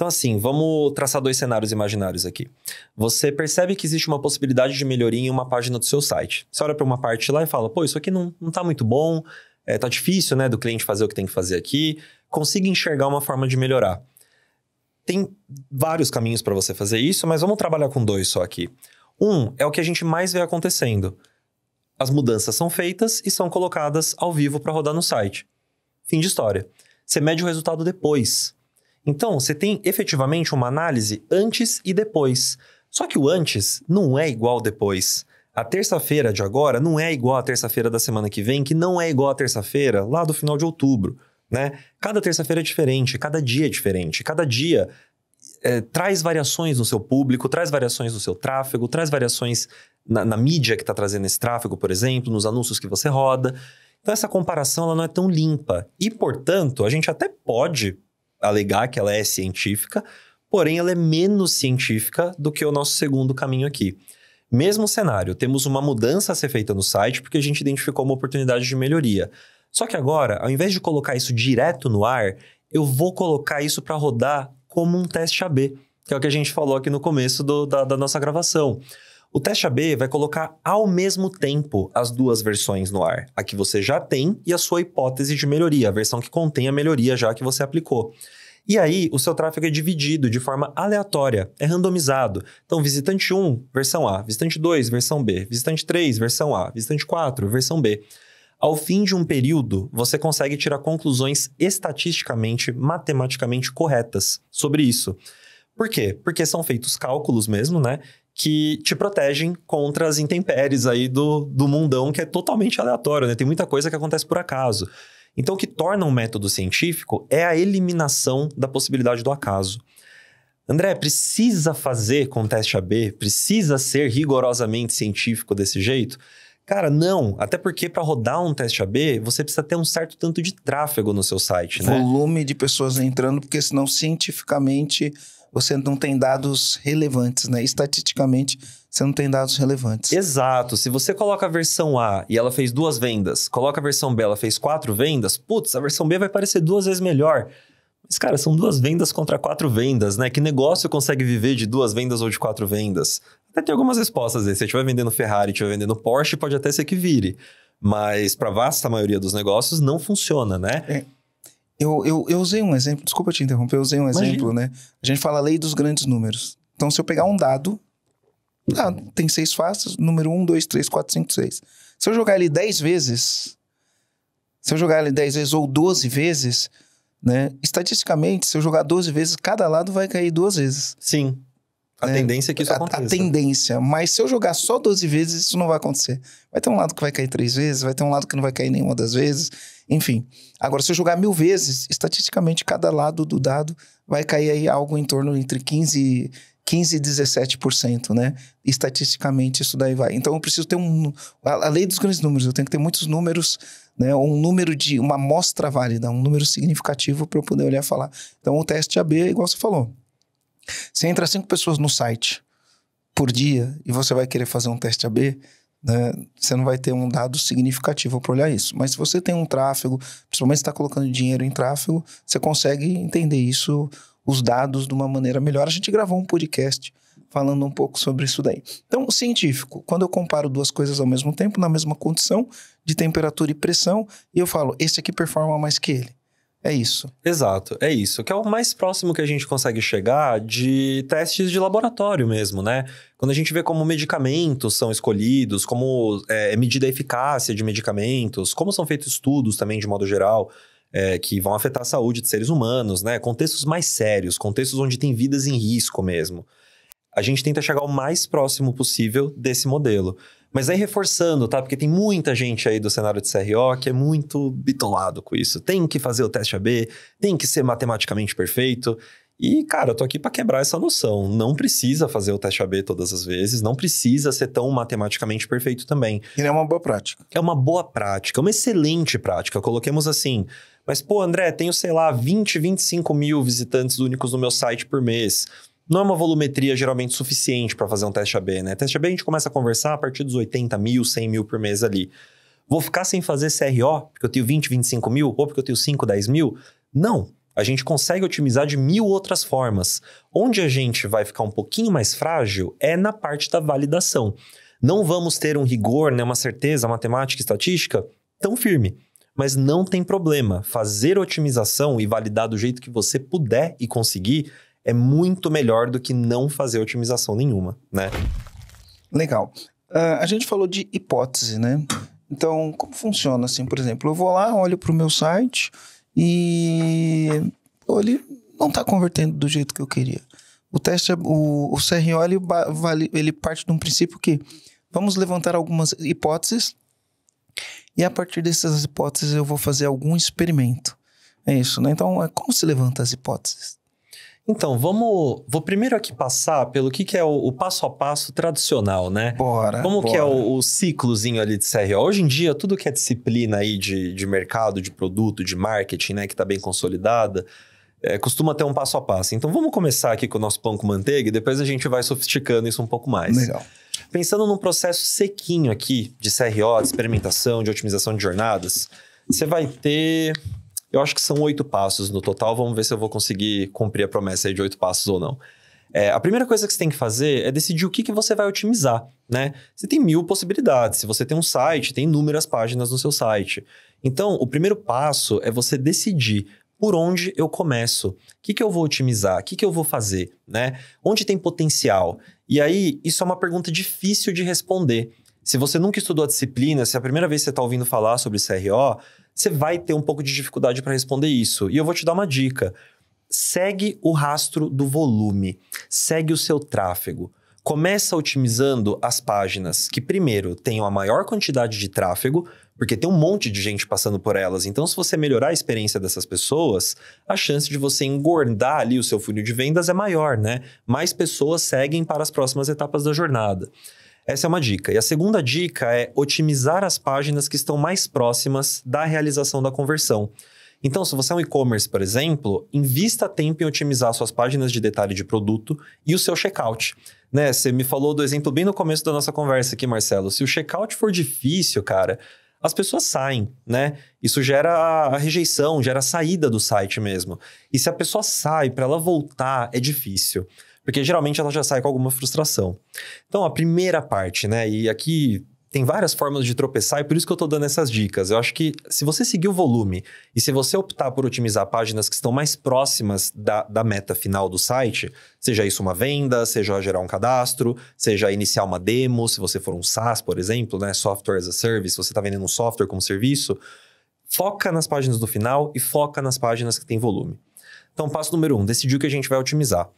Então, assim, vamos traçar dois cenários imaginários aqui. Você percebe que existe uma possibilidade de melhoria em uma página do seu site. Você olha para uma parte lá e fala, pô, isso aqui não, não tá muito bom, é, tá difícil, né, do cliente fazer o que tem que fazer aqui. Consiga enxergar uma forma de melhorar. Tem vários caminhos para você fazer isso, mas vamos trabalhar com dois só aqui. Um é o que a gente mais vê acontecendo. As mudanças são feitas e são colocadas ao vivo para rodar no site. Fim de história. Você mede o resultado depois. Então, você tem efetivamente uma análise antes e depois. Só que o antes não é igual depois. A terça-feira de agora não é igual à terça-feira da semana que vem, que não é igual à terça-feira lá do final de outubro, né? Cada terça-feira é diferente, cada dia é diferente, cada dia é, traz variações no seu público, traz variações no seu tráfego, traz variações na, na mídia que está trazendo esse tráfego, por exemplo, nos anúncios que você roda. Então essa comparação ela não é tão limpa e, portanto, a gente até pode alegar que ela é científica, porém ela é menos científica do que o nosso segundo caminho aqui. Mesmo cenário, temos uma mudança a ser feita no site porque a gente identificou uma oportunidade de melhoria. Só que agora, ao invés de colocar isso direto no ar, eu vou colocar isso para rodar como um teste AB, que é o que a gente falou aqui no começo do, da, da nossa gravação. O teste AB vai colocar ao mesmo tempo as duas versões no ar, a que você já tem e a sua hipótese de melhoria, a versão que contém a melhoria já que você aplicou. E aí, o seu tráfego é dividido de forma aleatória, é randomizado. Então, visitante 1, versão A, visitante 2, versão B, visitante 3, versão A, visitante 4, versão B. Ao fim de um período, você consegue tirar conclusões estatisticamente, matematicamente corretas sobre isso. Por quê? Porque são feitos cálculos mesmo, né? que te protegem contra as intempéries aí do, do mundão, que é totalmente aleatório, né? Tem muita coisa que acontece por acaso. Então, o que torna um método científico é a eliminação da possibilidade do acaso. André, precisa fazer com teste AB? Precisa ser rigorosamente científico desse jeito? Cara, não. Até porque para rodar um teste AB, você precisa ter um certo tanto de tráfego no seu site, né? Volume de pessoas entrando, porque senão cientificamente você não tem dados relevantes, né? Estatisticamente, você não tem dados relevantes. Exato. Se você coloca a versão A e ela fez duas vendas, coloca a versão B, ela fez quatro vendas, putz, a versão B vai parecer duas vezes melhor. Mas, cara, são duas vendas contra quatro vendas, né? Que negócio consegue viver de duas vendas ou de quatro vendas? Até tem algumas respostas aí. Se você estiver vendendo Ferrari, estiver vendendo Porsche, pode até ser que vire. Mas para a vasta maioria dos negócios não funciona, né? É. Eu, eu, eu usei um exemplo, desculpa te interromper, eu usei um Imagina. exemplo, né? A gente fala a lei dos grandes números. Então, se eu pegar um dado, ah, tem seis faces, número um, dois, três, quatro, cinco, seis. Se eu jogar ele dez vezes, se eu jogar ele dez vezes ou doze vezes, né? Estatisticamente, se eu jogar doze vezes, cada lado vai cair duas vezes. Sim. A né? tendência é que isso aconteça. A tendência. Mas se eu jogar só doze vezes, isso não vai acontecer. Vai ter um lado que vai cair três vezes, vai ter um lado que não vai cair nenhuma das vezes. Enfim. Agora, se eu jogar mil vezes, estatisticamente, cada lado do dado vai cair aí algo em torno entre 15 15 e 17%, né? Estatisticamente isso daí vai. Então eu preciso ter um a, lei dos grandes números, eu tenho que ter muitos números, né, um número de uma amostra válida, um número significativo para eu poder olhar e falar. Então o teste AB, é igual você falou. Se entra cinco pessoas no site por dia e você vai querer fazer um teste AB, né, você não vai ter um dado significativo para olhar isso. Mas se você tem um tráfego, principalmente se está colocando dinheiro em tráfego, você consegue entender isso, os dados de uma maneira melhor. A gente gravou um podcast falando um pouco sobre isso daí. Então, científico, quando eu comparo duas coisas ao mesmo tempo, na mesma condição de temperatura e pressão, e eu falo, esse aqui performa mais que ele. É isso. Exato, é isso. Que é o mais próximo que a gente consegue chegar de testes de laboratório mesmo, né? Quando a gente vê como medicamentos são escolhidos, como é, é medida a eficácia de medicamentos, como são feitos estudos também de modo geral, é, que vão afetar a saúde de seres humanos, né? Contextos mais sérios, contextos onde tem vidas em risco mesmo. A gente tenta chegar o mais próximo possível desse modelo. Mas aí reforçando, tá? Porque tem muita gente aí do cenário de CRO que é muito bitolado com isso. Tem que fazer o teste AB, tem que ser matematicamente perfeito. E, cara, eu tô aqui para quebrar essa noção. Não precisa fazer o teste AB todas as vezes, não precisa ser tão matematicamente perfeito também. E é uma boa prática. É uma boa prática, é uma excelente prática. Coloquemos assim. Mas, pô, André, tenho, sei lá, 20, 25 mil visitantes únicos no meu site por mês não é uma volumetria geralmente suficiente para fazer um teste AB, né? Teste AB a gente começa a conversar a partir dos 80 mil, 100 mil por mês ali. Vou ficar sem fazer CRO porque eu tenho 20, 25 mil ou porque eu tenho 5, 10 mil? Não. A gente consegue otimizar de mil outras formas. Onde a gente vai ficar um pouquinho mais frágil é na parte da validação. Não vamos ter um rigor, né, uma certeza matemática e estatística tão firme. Mas não tem problema. Fazer otimização e validar do jeito que você puder e conseguir é muito melhor do que não fazer otimização nenhuma, né? Legal. Uh, a gente falou de hipótese, né? Então, como funciona assim? Por exemplo, eu vou lá, olho para o meu site e ele não está convertendo do jeito que eu queria. O teste, é, o, o CRO, ele, ele parte de um princípio que vamos levantar algumas hipóteses e a partir dessas hipóteses eu vou fazer algum experimento. É isso, né? Então, é como se levanta as hipóteses? Então, vamos. Vou primeiro aqui passar pelo que, que é o, o passo a passo tradicional, né? Bora. Como bora. que é o, o, ciclozinho ali de CRO? Hoje em dia, tudo que é disciplina aí de, de mercado, de produto, de marketing, né, que está bem consolidada, é, costuma ter um passo a passo. Então, vamos começar aqui com o nosso pão com manteiga e depois a gente vai sofisticando isso um pouco mais. Legal. Pensando num processo sequinho aqui de CRO, de experimentação, de otimização de jornadas, você vai ter eu acho que são oito passos no total. Vamos ver se eu vou conseguir cumprir a promessa aí de oito passos ou não. É, a primeira coisa que você tem que fazer é decidir o que, que você vai otimizar, né? Você tem mil possibilidades. Se você tem um site, tem inúmeras páginas no seu site. Então, o primeiro passo é você decidir por onde eu começo, o que, que eu vou otimizar, o que, que eu vou fazer, né? Onde tem potencial? E aí, isso é uma pergunta difícil de responder. Se você nunca estudou a disciplina, se é a primeira vez que você está ouvindo falar sobre CRO, você vai ter um pouco de dificuldade para responder isso. E eu vou te dar uma dica. Segue o rastro do volume, segue o seu tráfego. Começa otimizando as páginas que, primeiro, tenham a maior quantidade de tráfego, porque tem um monte de gente passando por elas. Então, se você melhorar a experiência dessas pessoas, a chance de você engordar ali o seu funil de vendas é maior, né? Mais pessoas seguem para as próximas etapas da jornada. Essa é uma dica. E a segunda dica é otimizar as páginas que estão mais próximas da realização da conversão. Então, se você é um e-commerce, por exemplo, invista tempo em otimizar suas páginas de detalhe de produto e o seu checkout. Né? Você me falou do exemplo bem no começo da nossa conversa aqui, Marcelo. Se o checkout for difícil, cara, as pessoas saem, né? Isso gera a rejeição, gera a saída do site mesmo. E se a pessoa sai, para ela voltar, é difícil. Porque geralmente ela já sai com alguma frustração. Então, a primeira parte, né? E aqui tem várias formas de tropeçar e por isso que eu estou dando essas dicas. Eu acho que se você seguir o volume e se você optar por otimizar páginas que estão mais próximas da, da meta final do site, seja isso uma venda, seja gerar um cadastro, seja iniciar uma demo, se você for um SaaS, por exemplo, né, software as a service, você está vendendo um software como serviço, foca nas páginas do final e foca nas páginas que têm volume. Então, passo número um, decidir o que a gente vai otimizar.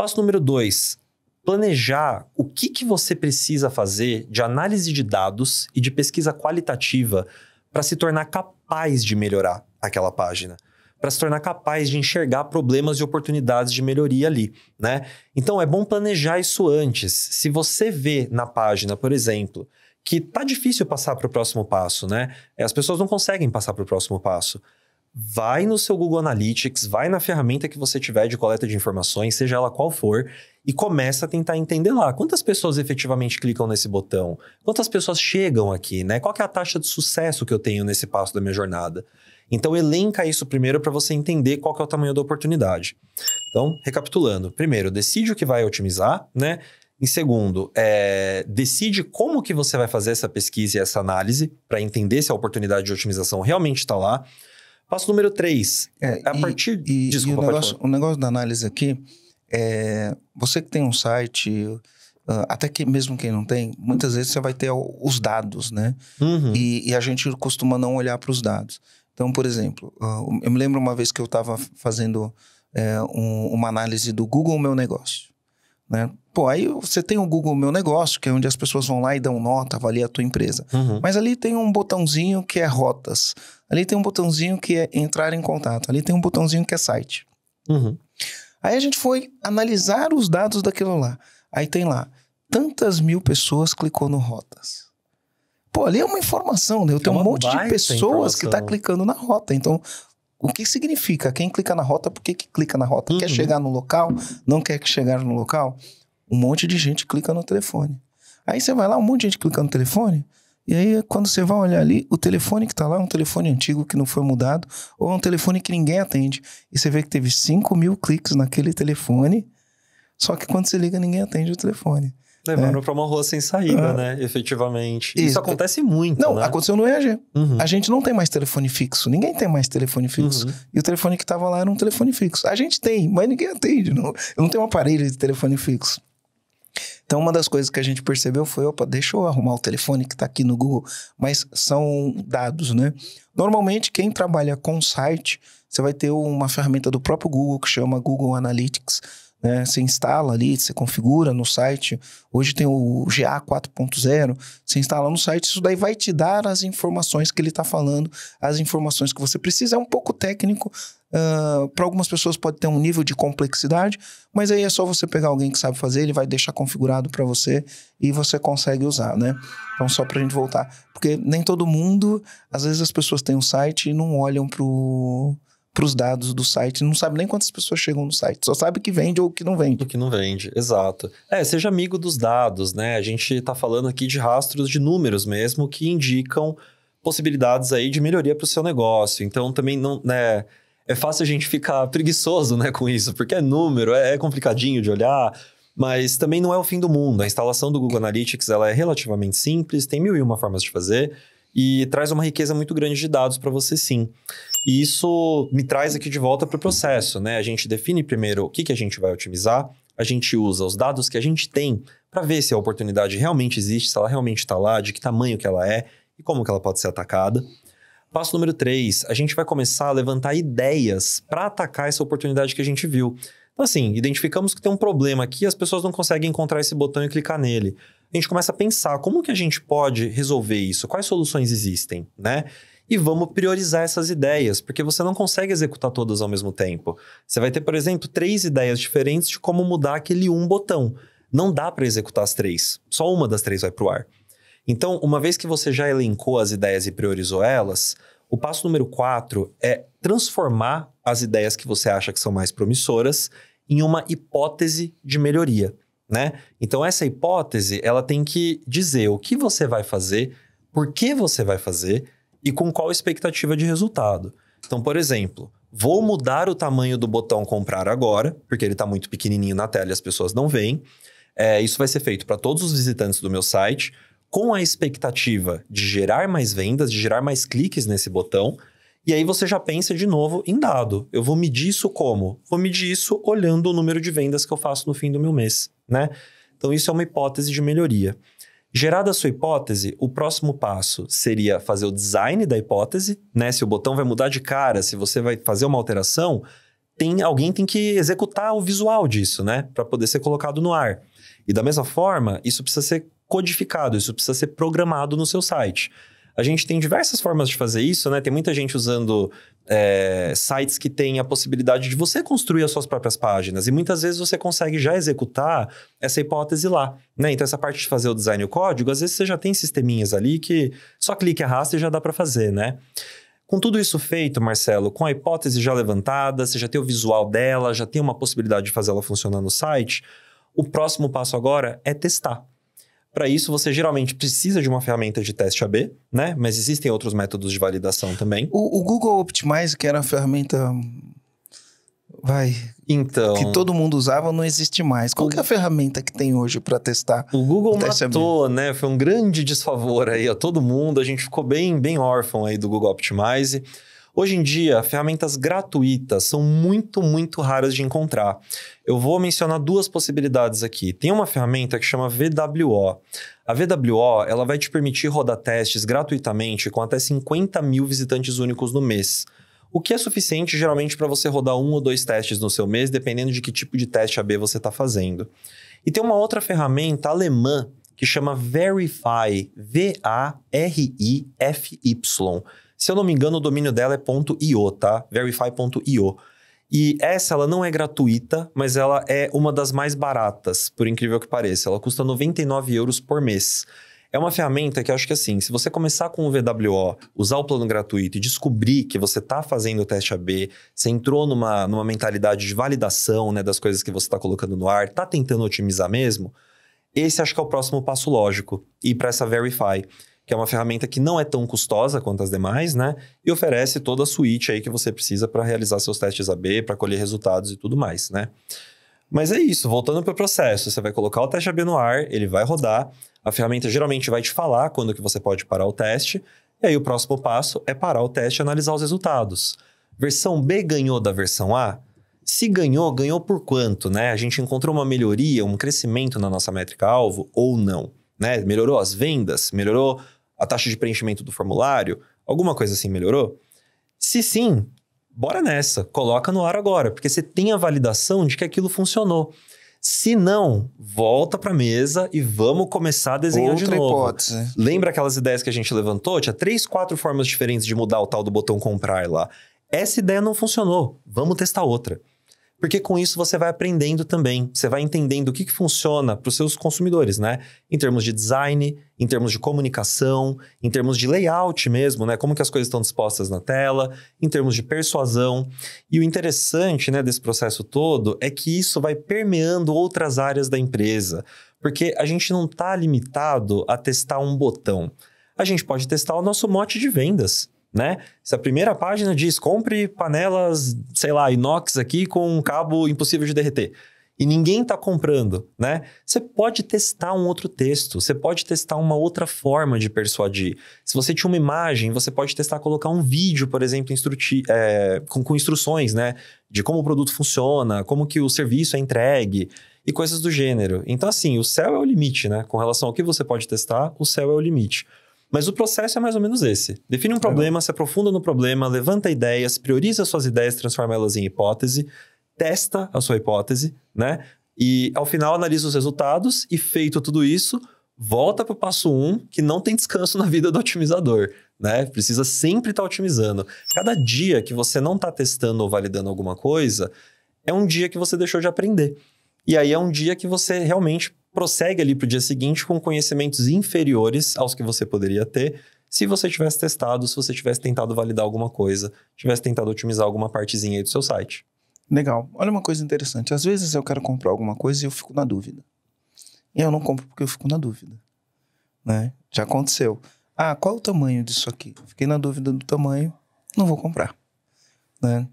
Passo número dois, planejar o que, que você precisa fazer de análise de dados e de pesquisa qualitativa para se tornar capaz de melhorar aquela página, para se tornar capaz de enxergar problemas e oportunidades de melhoria ali, né? Então é bom planejar isso antes. Se você vê na página, por exemplo, que tá difícil passar para o próximo passo, né? As pessoas não conseguem passar para o próximo passo vai no seu Google Analytics, vai na ferramenta que você tiver de coleta de informações, seja ela qual for, e começa a tentar entender lá quantas pessoas efetivamente clicam nesse botão, quantas pessoas chegam aqui, né? Qual é a taxa de sucesso que eu tenho nesse passo da minha jornada? Então elenca isso primeiro para você entender qual é o tamanho da oportunidade. Então, recapitulando, primeiro, decide o que vai otimizar, né? Em segundo, é, decide como que você vai fazer essa pesquisa e essa análise para entender se a oportunidade de otimização realmente está lá. Passo número 3. É, é, a e, partir. E, Desculpa, e o, negócio, o negócio da análise aqui é. Você que tem um site. Ah, até que mesmo quem não tem, muitas vezes você vai ter os dados, né? Uhum. E, e, a gente costuma não olhar para os dados. Então, por exemplo, ah, eu me lembro uma vez que eu estava fazendo eh, um, uma análise do Google Meu Negócio, né? Pô, aí você tem o Google Meu Negócio, que é onde as pessoas vão lá e dão nota, avalia a tua empresa. Uhum. Mas ali tem um botãozinho que é rotas. Ali tem um botãozinho que é entrar em contato. Ali tem um botãozinho que é site. Uhum. Aí a gente foi analisar os dados daquilo lá. Aí tem lá, tantas mil pessoas clicou no rotas. Pô, ali é uma informação, né? Eu tenho um monte de pessoas que está clicando na rota. Então, o que significa? Quem clica na rota, por que, que clica na rota? Uhum. Quer chegar no local? Não quer que chegar no local? um monte de gente clica no telefone. Aí você vai lá, um monte de gente clica no telefone, e aí quando você vai olhar ali, o telefone que está lá é um telefone antigo que não foi mudado, ou é um telefone que ninguém atende. E você vê que teve 5 mil cliques naquele telefone, só que quando você liga, ninguém atende o telefone. Levando é. para é. uma rua sem saída, ah. né? Efetivamente. Isso, Isso acontece muito. Não, né? aconteceu no EAG. Uhum. A gente não tem mais telefone fixo. Ninguém tem mais telefone uhum. fixo. Uhum. E o telefone que estava lá era um telefone fixo. A gente tem, mas ninguém atende. Não, eu não tenho um aparelho de telefone fixo. Então, uma das coisas que a gente percebeu foi: opa, deixa eu arrumar o telefone que está aqui no Google, mas são dados, né? Normalmente, quem trabalha com site, você vai ter uma ferramenta do próprio Google que chama Google Analytics. Né? Você instala ali, você configura no site. Hoje tem o GA 4.0. Você instala no site, isso daí vai te dar as informações que ele está falando, as informações que você precisa. É um pouco técnico, Uh, ah, para algumas pessoas pode ter um nível de complexidade, mas aí é só você pegar alguém que sabe fazer, ele vai deixar configurado para você e você consegue usar, né? Então, só para a gente voltar. Porque nem todo mundo, às vezes as pessoas têm um site e não olham para os dados do site, não sabe nem quantas pessoas chegam no site, só sabe que vende ou que não vende. O que não vende, exato. É, seja amigo dos dados, né? A gente está falando aqui de rastros de números mesmo que indicam possibilidades aí de melhoria para o seu negócio. Então, também não, né? é fácil a gente ficar preguiçoso né, com isso, porque é número, é, é complicadinho de olhar, mas também não é o fim do mundo. A instalação do Google Analytics ela é relativamente simples, tem mil e uma formas de fazer e traz uma riqueza muito grande de dados para você sim. E isso me traz aqui de volta para o processo, né? A gente define primeiro o que, que a gente vai otimizar, a gente usa os dados que a gente tem para ver se a oportunidade realmente existe, se ela realmente está lá, de que tamanho que ela é e como que ela pode ser atacada. Passo número 3, a gente vai começar a levantar ideias para atacar essa oportunidade que a gente viu. Então, assim, identificamos que tem um problema aqui, as pessoas não conseguem encontrar esse botão e clicar nele. A gente começa a pensar como que a gente pode resolver isso, quais soluções existem, né? e vamos priorizar essas ideias, porque você não consegue executar todas ao mesmo tempo. Você vai ter, por exemplo, três ideias diferentes de como mudar aquele um botão. Não dá para executar as três, só uma das três vai para o ar. Então, uma vez que você já elencou as ideias e priorizou elas, o passo número quatro é transformar as ideias que você acha que são mais promissoras em uma hipótese de melhoria, né? Então essa hipótese, ela tem que dizer o que você vai fazer, por que você vai fazer e com qual expectativa de resultado. Então, por exemplo, vou mudar o tamanho do botão comprar agora, porque ele está muito pequenininho na tela e as pessoas não veem. É, isso vai ser feito para todos os visitantes do meu site com a expectativa de gerar mais vendas, de gerar mais cliques nesse botão. E aí você já pensa de novo em dado. Eu vou medir isso como? Vou medir isso olhando o número de vendas que eu faço no fim do meu mês, né? Então isso é uma hipótese de melhoria. Gerada a sua hipótese, o próximo passo seria fazer o design da hipótese, né? Se o botão vai mudar de cara, se você vai fazer uma alteração, tem alguém tem que executar o visual disso, né, para poder ser colocado no ar. E da mesma forma, isso precisa ser codificado, isso precisa ser programado no seu site. A gente tem diversas formas de fazer isso, né? Tem muita gente usando é, sites que têm a possibilidade de você construir as suas próprias páginas. E muitas vezes você consegue já executar essa hipótese lá, né? Então, essa parte de fazer o design e o código, às vezes você já tem sisteminhas ali que só clique e arrasta e já dá para fazer, né? Com tudo isso feito, Marcelo, com a hipótese já levantada, você já tem o visual dela, já tem uma possibilidade de fazer ela funcionar no site, o próximo passo agora é testar. Para isso, você geralmente precisa de uma ferramenta de teste AB, né? Mas existem outros métodos de validação também. O, o Google Optimize, que era uma ferramenta. Vai. Então. Que todo mundo usava, não existe mais. Qual o, é a ferramenta que tem hoje para testar? O Google o matou, AB? né? Foi um grande desfavor aí a todo mundo. A gente ficou bem, bem órfão aí do Google Optimize. Hoje em dia, ferramentas gratuitas são muito, muito raras de encontrar. Eu vou mencionar duas possibilidades aqui. Tem uma ferramenta que chama VWO. A VWO ela vai te permitir rodar testes gratuitamente com até 50 mil visitantes únicos no mês. O que é suficiente geralmente para você rodar um ou dois testes no seu mês, dependendo de que tipo de teste AB você está fazendo. E tem uma outra ferramenta alemã que chama Verify, V-A-R-I-F-Y. Se eu não me engano, o domínio dela é .io, tá? Verify.io. E essa ela não é gratuita, mas ela é uma das mais baratas, por incrível que pareça. Ela custa 99 euros por mês. É uma ferramenta que eu acho que assim, se você começar com o VWO, usar o plano gratuito e descobrir que você está fazendo o teste AB, você entrou numa, numa mentalidade de validação né, das coisas que você está colocando no ar, está tentando otimizar mesmo, esse acho que é o próximo passo lógico, ir para essa Verify que é uma ferramenta que não é tão custosa quanto as demais, né? E oferece toda a suíte aí que você precisa para realizar seus testes AB, para colher resultados e tudo mais, né? Mas é isso, voltando para o processo, você vai colocar o teste AB no ar, ele vai rodar, a ferramenta geralmente vai te falar quando que você pode parar o teste, e aí o próximo passo é parar o teste e analisar os resultados. Versão B ganhou da versão A? Se ganhou, ganhou por quanto, né? A gente encontrou uma melhoria, um crescimento na nossa métrica alvo ou não, né? Melhorou as vendas, melhorou a taxa de preenchimento do formulário? Alguma coisa assim melhorou? Se sim, bora nessa, coloca no ar agora, porque você tem a validação de que aquilo funcionou. Se não, volta para a mesa e vamos começar a desenhar Outra de novo. Hipótese. Lembra aquelas ideias que a gente levantou? Tinha três, quatro formas diferentes de mudar o tal do botão comprar lá. Essa ideia não funcionou. Vamos testar outra porque com isso você vai aprendendo também, você vai entendendo o que, que funciona para os seus consumidores, né? Em termos de design, em termos de comunicação, em termos de layout mesmo, né? Como que as coisas estão dispostas na tela, em termos de persuasão. E o interessante, né, desse processo todo é que isso vai permeando outras áreas da empresa, porque a gente não está limitado a testar um botão. A gente pode testar o nosso mote de vendas né? Se a primeira página diz compre panelas, sei lá, inox aqui com um cabo impossível de derreter. E ninguém está comprando, né? Você pode testar um outro texto, você pode testar uma outra forma de persuadir. Se você tinha uma imagem, você pode testar colocar um vídeo, por exemplo, é, com, com instruções, né? De como o produto funciona, como que o serviço é entregue e coisas do gênero. Então, assim, o céu é o limite, né? Com relação ao que você pode testar, o céu é o limite. Mas o processo é mais ou menos esse. Define um é. problema, se aprofunda no problema, levanta ideias, prioriza suas ideias, transforma elas em hipótese, testa a sua hipótese, né? E ao final analisa os resultados e feito tudo isso, volta para o passo 1, um, que não tem descanso na vida do otimizador, né? Precisa sempre estar tá otimizando. Cada dia que você não está testando ou validando alguma coisa, é um dia que você deixou de aprender. E aí é um dia que você realmente prossegue ali para o dia seguinte com conhecimentos inferiores aos que você poderia ter se você tivesse testado, se você tivesse tentado validar alguma coisa, tivesse tentado otimizar alguma partezinha aí do seu site. Legal. Olha uma coisa interessante. Às vezes eu quero comprar alguma coisa e eu fico na dúvida. E eu não compro porque eu fico na dúvida. Né? Já aconteceu. Ah, qual o tamanho disso aqui? Fiquei na dúvida do tamanho, não vou comprar. Né?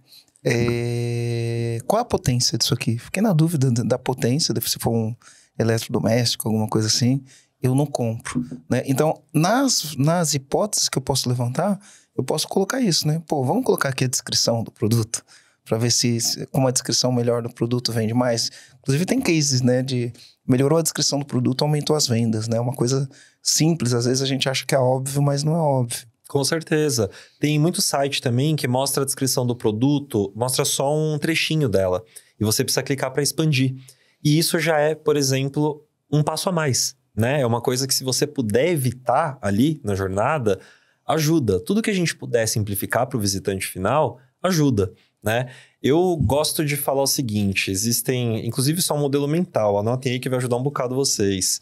É... Qual a potência disso aqui? Fiquei na dúvida da potência, se for um eletrodoméstico, alguma coisa assim, eu não compro. Né? Então, nas, nas hipóteses que eu posso levantar, eu posso colocar isso, né? Pô, vamos colocar aqui a descrição do produto para ver se, com uma descrição melhor do produto vende mais. Inclusive tem cases, né, de melhorou a descrição do produto, aumentou as vendas, né? Uma coisa simples, às vezes a gente acha que é óbvio, mas não é óbvio. Com certeza. Tem muito site também que mostra a descrição do produto, mostra só um trechinho dela e você precisa clicar para expandir. E isso já é, por exemplo, um passo a mais. Né? É uma coisa que, se você puder evitar ali na jornada, ajuda. Tudo que a gente puder simplificar para o visitante final, ajuda. Né? Eu gosto de falar o seguinte: existem, inclusive, só um modelo mental, anotem aí que vai ajudar um bocado vocês.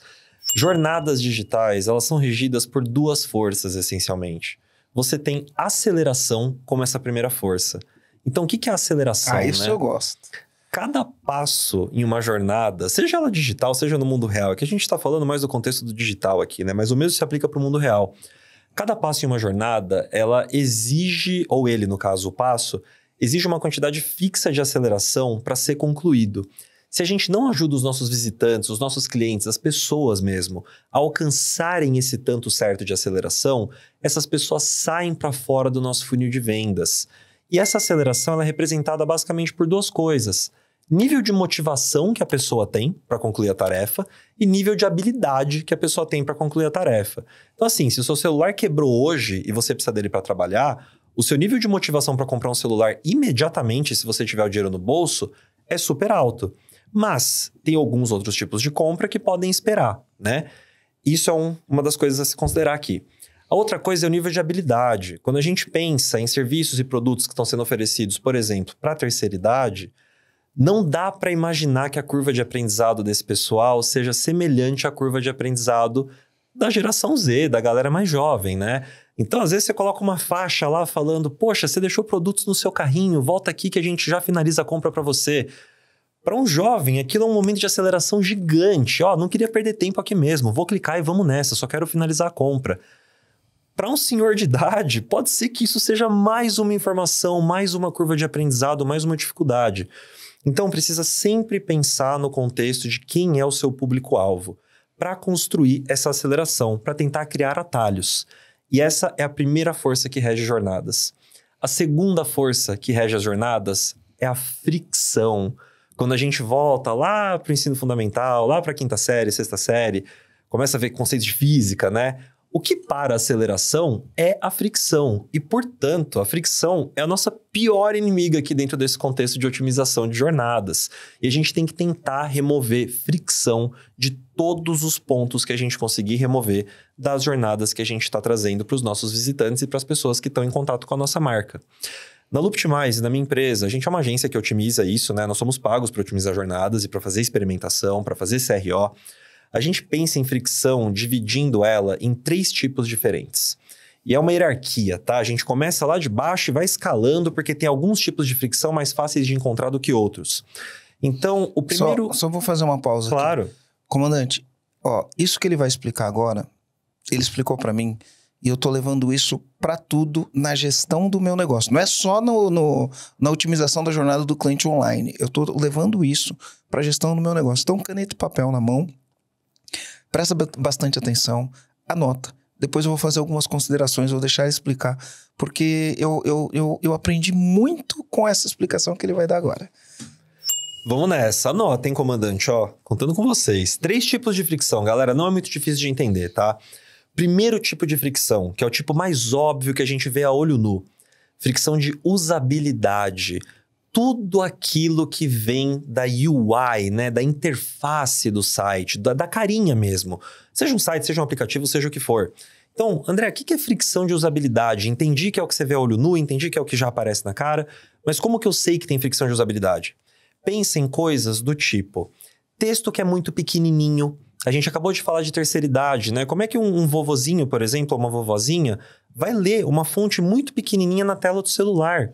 Jornadas digitais, elas são regidas por duas forças, essencialmente. Você tem aceleração como essa primeira força. Então, o que é aceleração? Ah, isso né? eu gosto cada passo em uma jornada, seja ela digital, seja no mundo real, é que a gente está falando mais do contexto do digital aqui, né? Mas o mesmo se aplica para o mundo real. Cada passo em uma jornada, ela exige, ou ele, no caso, o passo, exige uma quantidade fixa de aceleração para ser concluído. Se a gente não ajuda os nossos visitantes, os nossos clientes, as pessoas mesmo, a alcançarem esse tanto certo de aceleração, essas pessoas saem para fora do nosso funil de vendas. E essa aceleração é representada basicamente por duas coisas nível de motivação que a pessoa tem para concluir a tarefa e nível de habilidade que a pessoa tem para concluir a tarefa. Então, assim, se o seu celular quebrou hoje e você precisa dele para trabalhar, o seu nível de motivação para comprar um celular imediatamente, se você tiver o dinheiro no bolso, é super alto. Mas tem alguns outros tipos de compra que podem esperar, né? Isso é um, uma das coisas a se considerar aqui. A outra coisa é o nível de habilidade. Quando a gente pensa em serviços e produtos que estão sendo oferecidos, por exemplo, para a terceira idade, não dá para imaginar que a curva de aprendizado desse pessoal seja semelhante à curva de aprendizado da geração Z, da galera mais jovem, né? Então, às vezes, você coloca uma faixa lá falando: Poxa, você deixou produtos no seu carrinho, volta aqui que a gente já finaliza a compra para você. Para um jovem, aquilo é um momento de aceleração gigante. Ó, oh, não queria perder tempo aqui mesmo, vou clicar e vamos nessa, só quero finalizar a compra. Para um senhor de idade, pode ser que isso seja mais uma informação, mais uma curva de aprendizado, mais uma dificuldade. Então precisa sempre pensar no contexto de quem é o seu público-alvo para construir essa aceleração, para tentar criar atalhos. E essa é a primeira força que rege jornadas. A segunda força que rege as jornadas é a fricção. Quando a gente volta lá para o ensino fundamental, lá para a quinta série, sexta série, começa a ver conceitos de física, né? O que para a aceleração é a fricção. E, portanto, a fricção é a nossa pior inimiga aqui dentro desse contexto de otimização de jornadas. E a gente tem que tentar remover fricção de todos os pontos que a gente conseguir remover das jornadas que a gente está trazendo para os nossos visitantes e para as pessoas que estão em contato com a nossa marca. Na Luptimize, na minha empresa, a gente é uma agência que otimiza isso, né? Nós somos pagos para otimizar jornadas e para fazer experimentação, para fazer CRO a gente pensa em fricção dividindo ela em três tipos diferentes. E é uma hierarquia, tá? A gente começa lá de baixo e vai escalando, porque tem alguns tipos de fricção mais fáceis de encontrar do que outros. Então, o primeiro. Só, só vou fazer uma pausa. Claro. Aqui. Comandante, ó, isso que ele vai explicar agora, ele explicou para mim, e eu tô levando isso para tudo na gestão do meu negócio. Não é só no, no, na otimização da jornada do cliente online. Eu tô levando isso para gestão do meu negócio. Então, caneta e papel na mão Presta bastante atenção, anota. Depois eu vou fazer algumas considerações, vou deixar ele explicar, porque eu, eu, eu, eu aprendi muito com essa explicação que ele vai dar agora. Vamos nessa. hein, comandante, ó. Contando com vocês. Três tipos de fricção, galera. Não é muito difícil de entender, tá? Primeiro tipo de fricção, que é o tipo mais óbvio que a gente vê a olho nu. Fricção de usabilidade tudo aquilo que vem da UI, né, da interface do site, da, da, carinha mesmo. Seja um site, seja um aplicativo, seja o que for. Então, André, o que é fricção de usabilidade? Entendi que é o que você vê a olho nu, entendi que é o que já aparece na cara, mas como que eu sei que tem fricção de usabilidade? Pensa em coisas do tipo: texto que é muito pequenininho. A gente acabou de falar de terceira idade, né? Como é que um, um vovozinho, por exemplo, ou uma vovozinha, vai ler uma fonte muito pequenininha na tela do celular?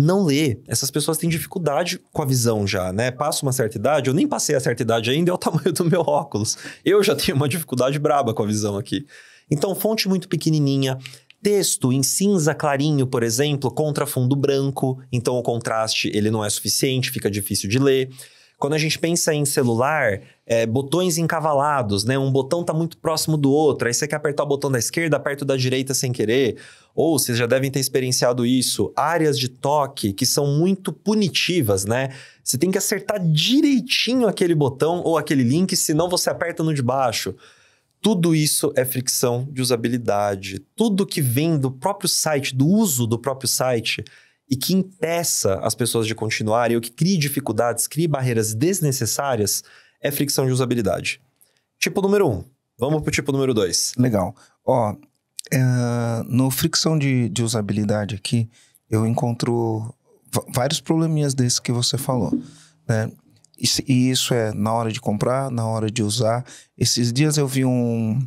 não lê. Essas pessoas têm dificuldade com a visão já, né? Passa uma certa idade, eu nem passei a certa idade ainda, é o tamanho do meu óculos. Eu já tenho uma dificuldade braba com a visão aqui. Então, fonte muito pequenininha, texto em cinza clarinho, por exemplo, contra fundo branco, então o contraste ele não é suficiente, fica difícil de ler. Quando a gente pensa em celular, é, botões encavalados, né? Um botão tá muito próximo do outro, aí você quer apertar o botão da esquerda, aperta o da direita sem querer. Ou vocês já devem ter experienciado isso. Áreas de toque que são muito punitivas, né? Você tem que acertar direitinho aquele botão ou aquele link, senão você aperta no de baixo. Tudo isso é fricção de usabilidade. Tudo que vem do próprio site, do uso do próprio site e que impeça as pessoas de continuarem ou que crie dificuldades, crie barreiras desnecessárias, é fricção de usabilidade. Tipo número Um. Vamos pro tipo número dois. Legal. Ó, é, no fricção de, de usabilidade aqui, eu encontro vários probleminhas desses que você falou, né? E isso é na hora de comprar, na hora de usar. Esses dias eu vi um,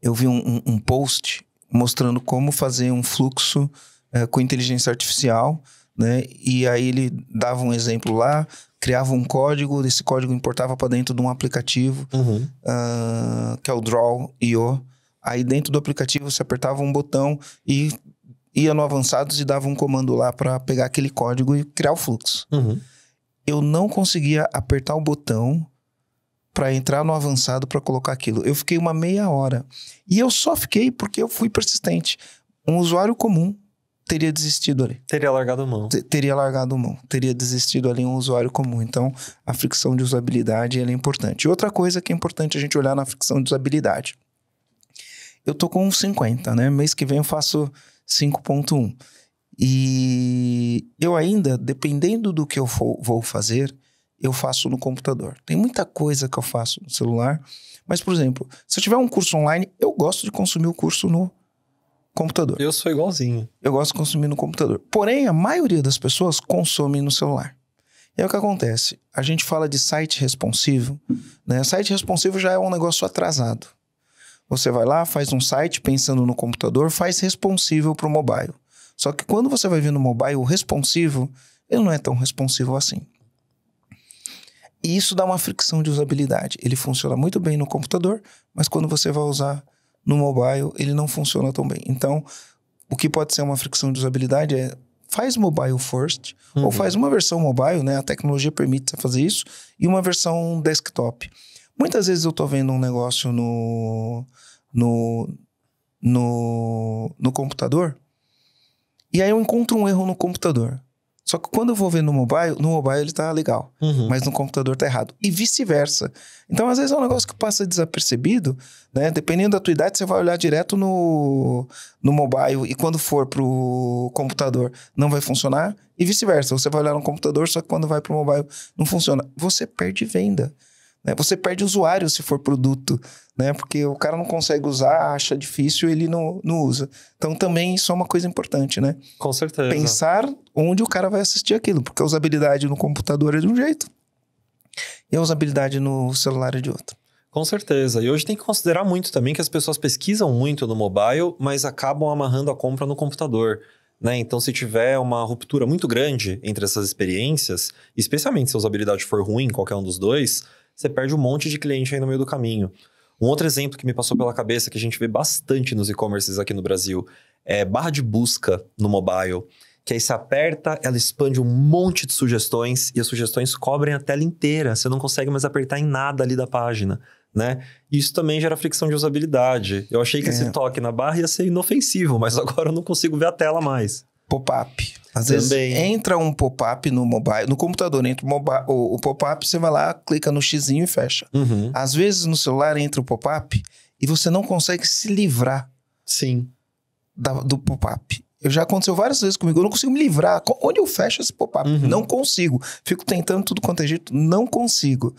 eu vi um, um, um post mostrando como fazer um fluxo é, com inteligência artificial, né? E aí ele dava um exemplo lá criava um código, esse código importava para dentro de um aplicativo, uhum. uh, que é o Draw.io. Aí dentro do aplicativo você apertava um botão e ia no avançados e dava um comando lá para pegar aquele código e criar o fluxo. Uhum. Eu não conseguia apertar o botão para entrar no avançado para colocar aquilo. Eu fiquei uma meia hora. E eu só fiquei porque eu fui persistente. Um usuário comum teria desistido ali. Teria largado mão. T teria largado mão. Teria desistido ali um usuário comum. Então, a fricção de usabilidade é importante. E outra coisa que é importante a gente olhar na fricção de usabilidade. Eu tô com 50, né? Mês que vem eu faço 5.1. E eu ainda, dependendo do que eu for, vou fazer, eu faço no computador. Tem muita coisa que eu faço no celular, mas, por exemplo, se eu tiver um curso online, eu gosto de consumir o curso no computador. Eu sou igualzinho. Eu gosto de consumir no computador. Porém, a maioria das pessoas consome no celular. E aí o que acontece. A gente fala de site responsivo. Né? Site responsivo já é um negócio atrasado. Você vai lá, faz um site pensando no computador, faz responsivo para o mobile. Só que quando você vai ver no mobile o responsivo, ele não é tão responsivo assim. E isso dá uma fricção de usabilidade. Ele funciona muito bem no computador, mas quando você vai usar no mobile ele não funciona tão bem. Então, o que pode ser uma fricção de usabilidade é faz mobile first, uhum. ou faz uma versão mobile, né? A tecnologia permite você fazer isso, e uma versão desktop. Muitas vezes eu tô vendo um negócio no, no, no, no computador, e aí eu encontro um erro no computador. Só que quando eu vou ver no mobile, no mobile ele tá legal, uhum. mas no computador tá errado. E vice-versa. Então, às vezes é um negócio que passa desapercebido, né? Dependendo da tua idade, você vai olhar direto no, no mobile e quando for pro computador não vai funcionar. E vice-versa. Você vai olhar no computador, só que quando vai pro mobile não funciona. Você perde venda. Né? Você perde usuário se for produto, né? Porque o cara não consegue usar, acha difícil, ele não, não usa. Então também isso é uma coisa importante, né? Com certeza. Pensar onde o cara vai assistir aquilo, porque a usabilidade no computador é de um jeito e a usabilidade no celular é de outro. Com certeza. E hoje tem que considerar muito também que as pessoas pesquisam muito no mobile, mas acabam amarrando a compra no computador. Né? Então, se tiver uma ruptura muito grande entre essas experiências, especialmente se a usabilidade for ruim, qualquer um dos dois, você perde um monte de cliente aí no meio do caminho. Um outro exemplo que me passou pela cabeça, que a gente vê bastante nos e-commerces aqui no Brasil, é barra de busca no mobile, que aí você aperta, ela expande um monte de sugestões e as sugestões cobrem a tela inteira, você não consegue mais apertar em nada ali da página. Né? Isso também gera fricção de usabilidade. Eu achei que é. esse toque na barra ia ser inofensivo, mas agora eu não consigo ver a tela mais. Pop-up. Às Também. vezes entra um pop-up no mobile, no computador né? entra o, o pop-up, você vai lá, clica no xizinho e fecha. Uhum. Às vezes no celular entra o pop-up e você não consegue se livrar. Sim. Da, do pop-up. Eu já aconteceu várias vezes comigo, eu não consigo me livrar. Onde eu fecho esse pop-up? Uhum. Não consigo. Fico tentando tudo quanto é jeito, não consigo.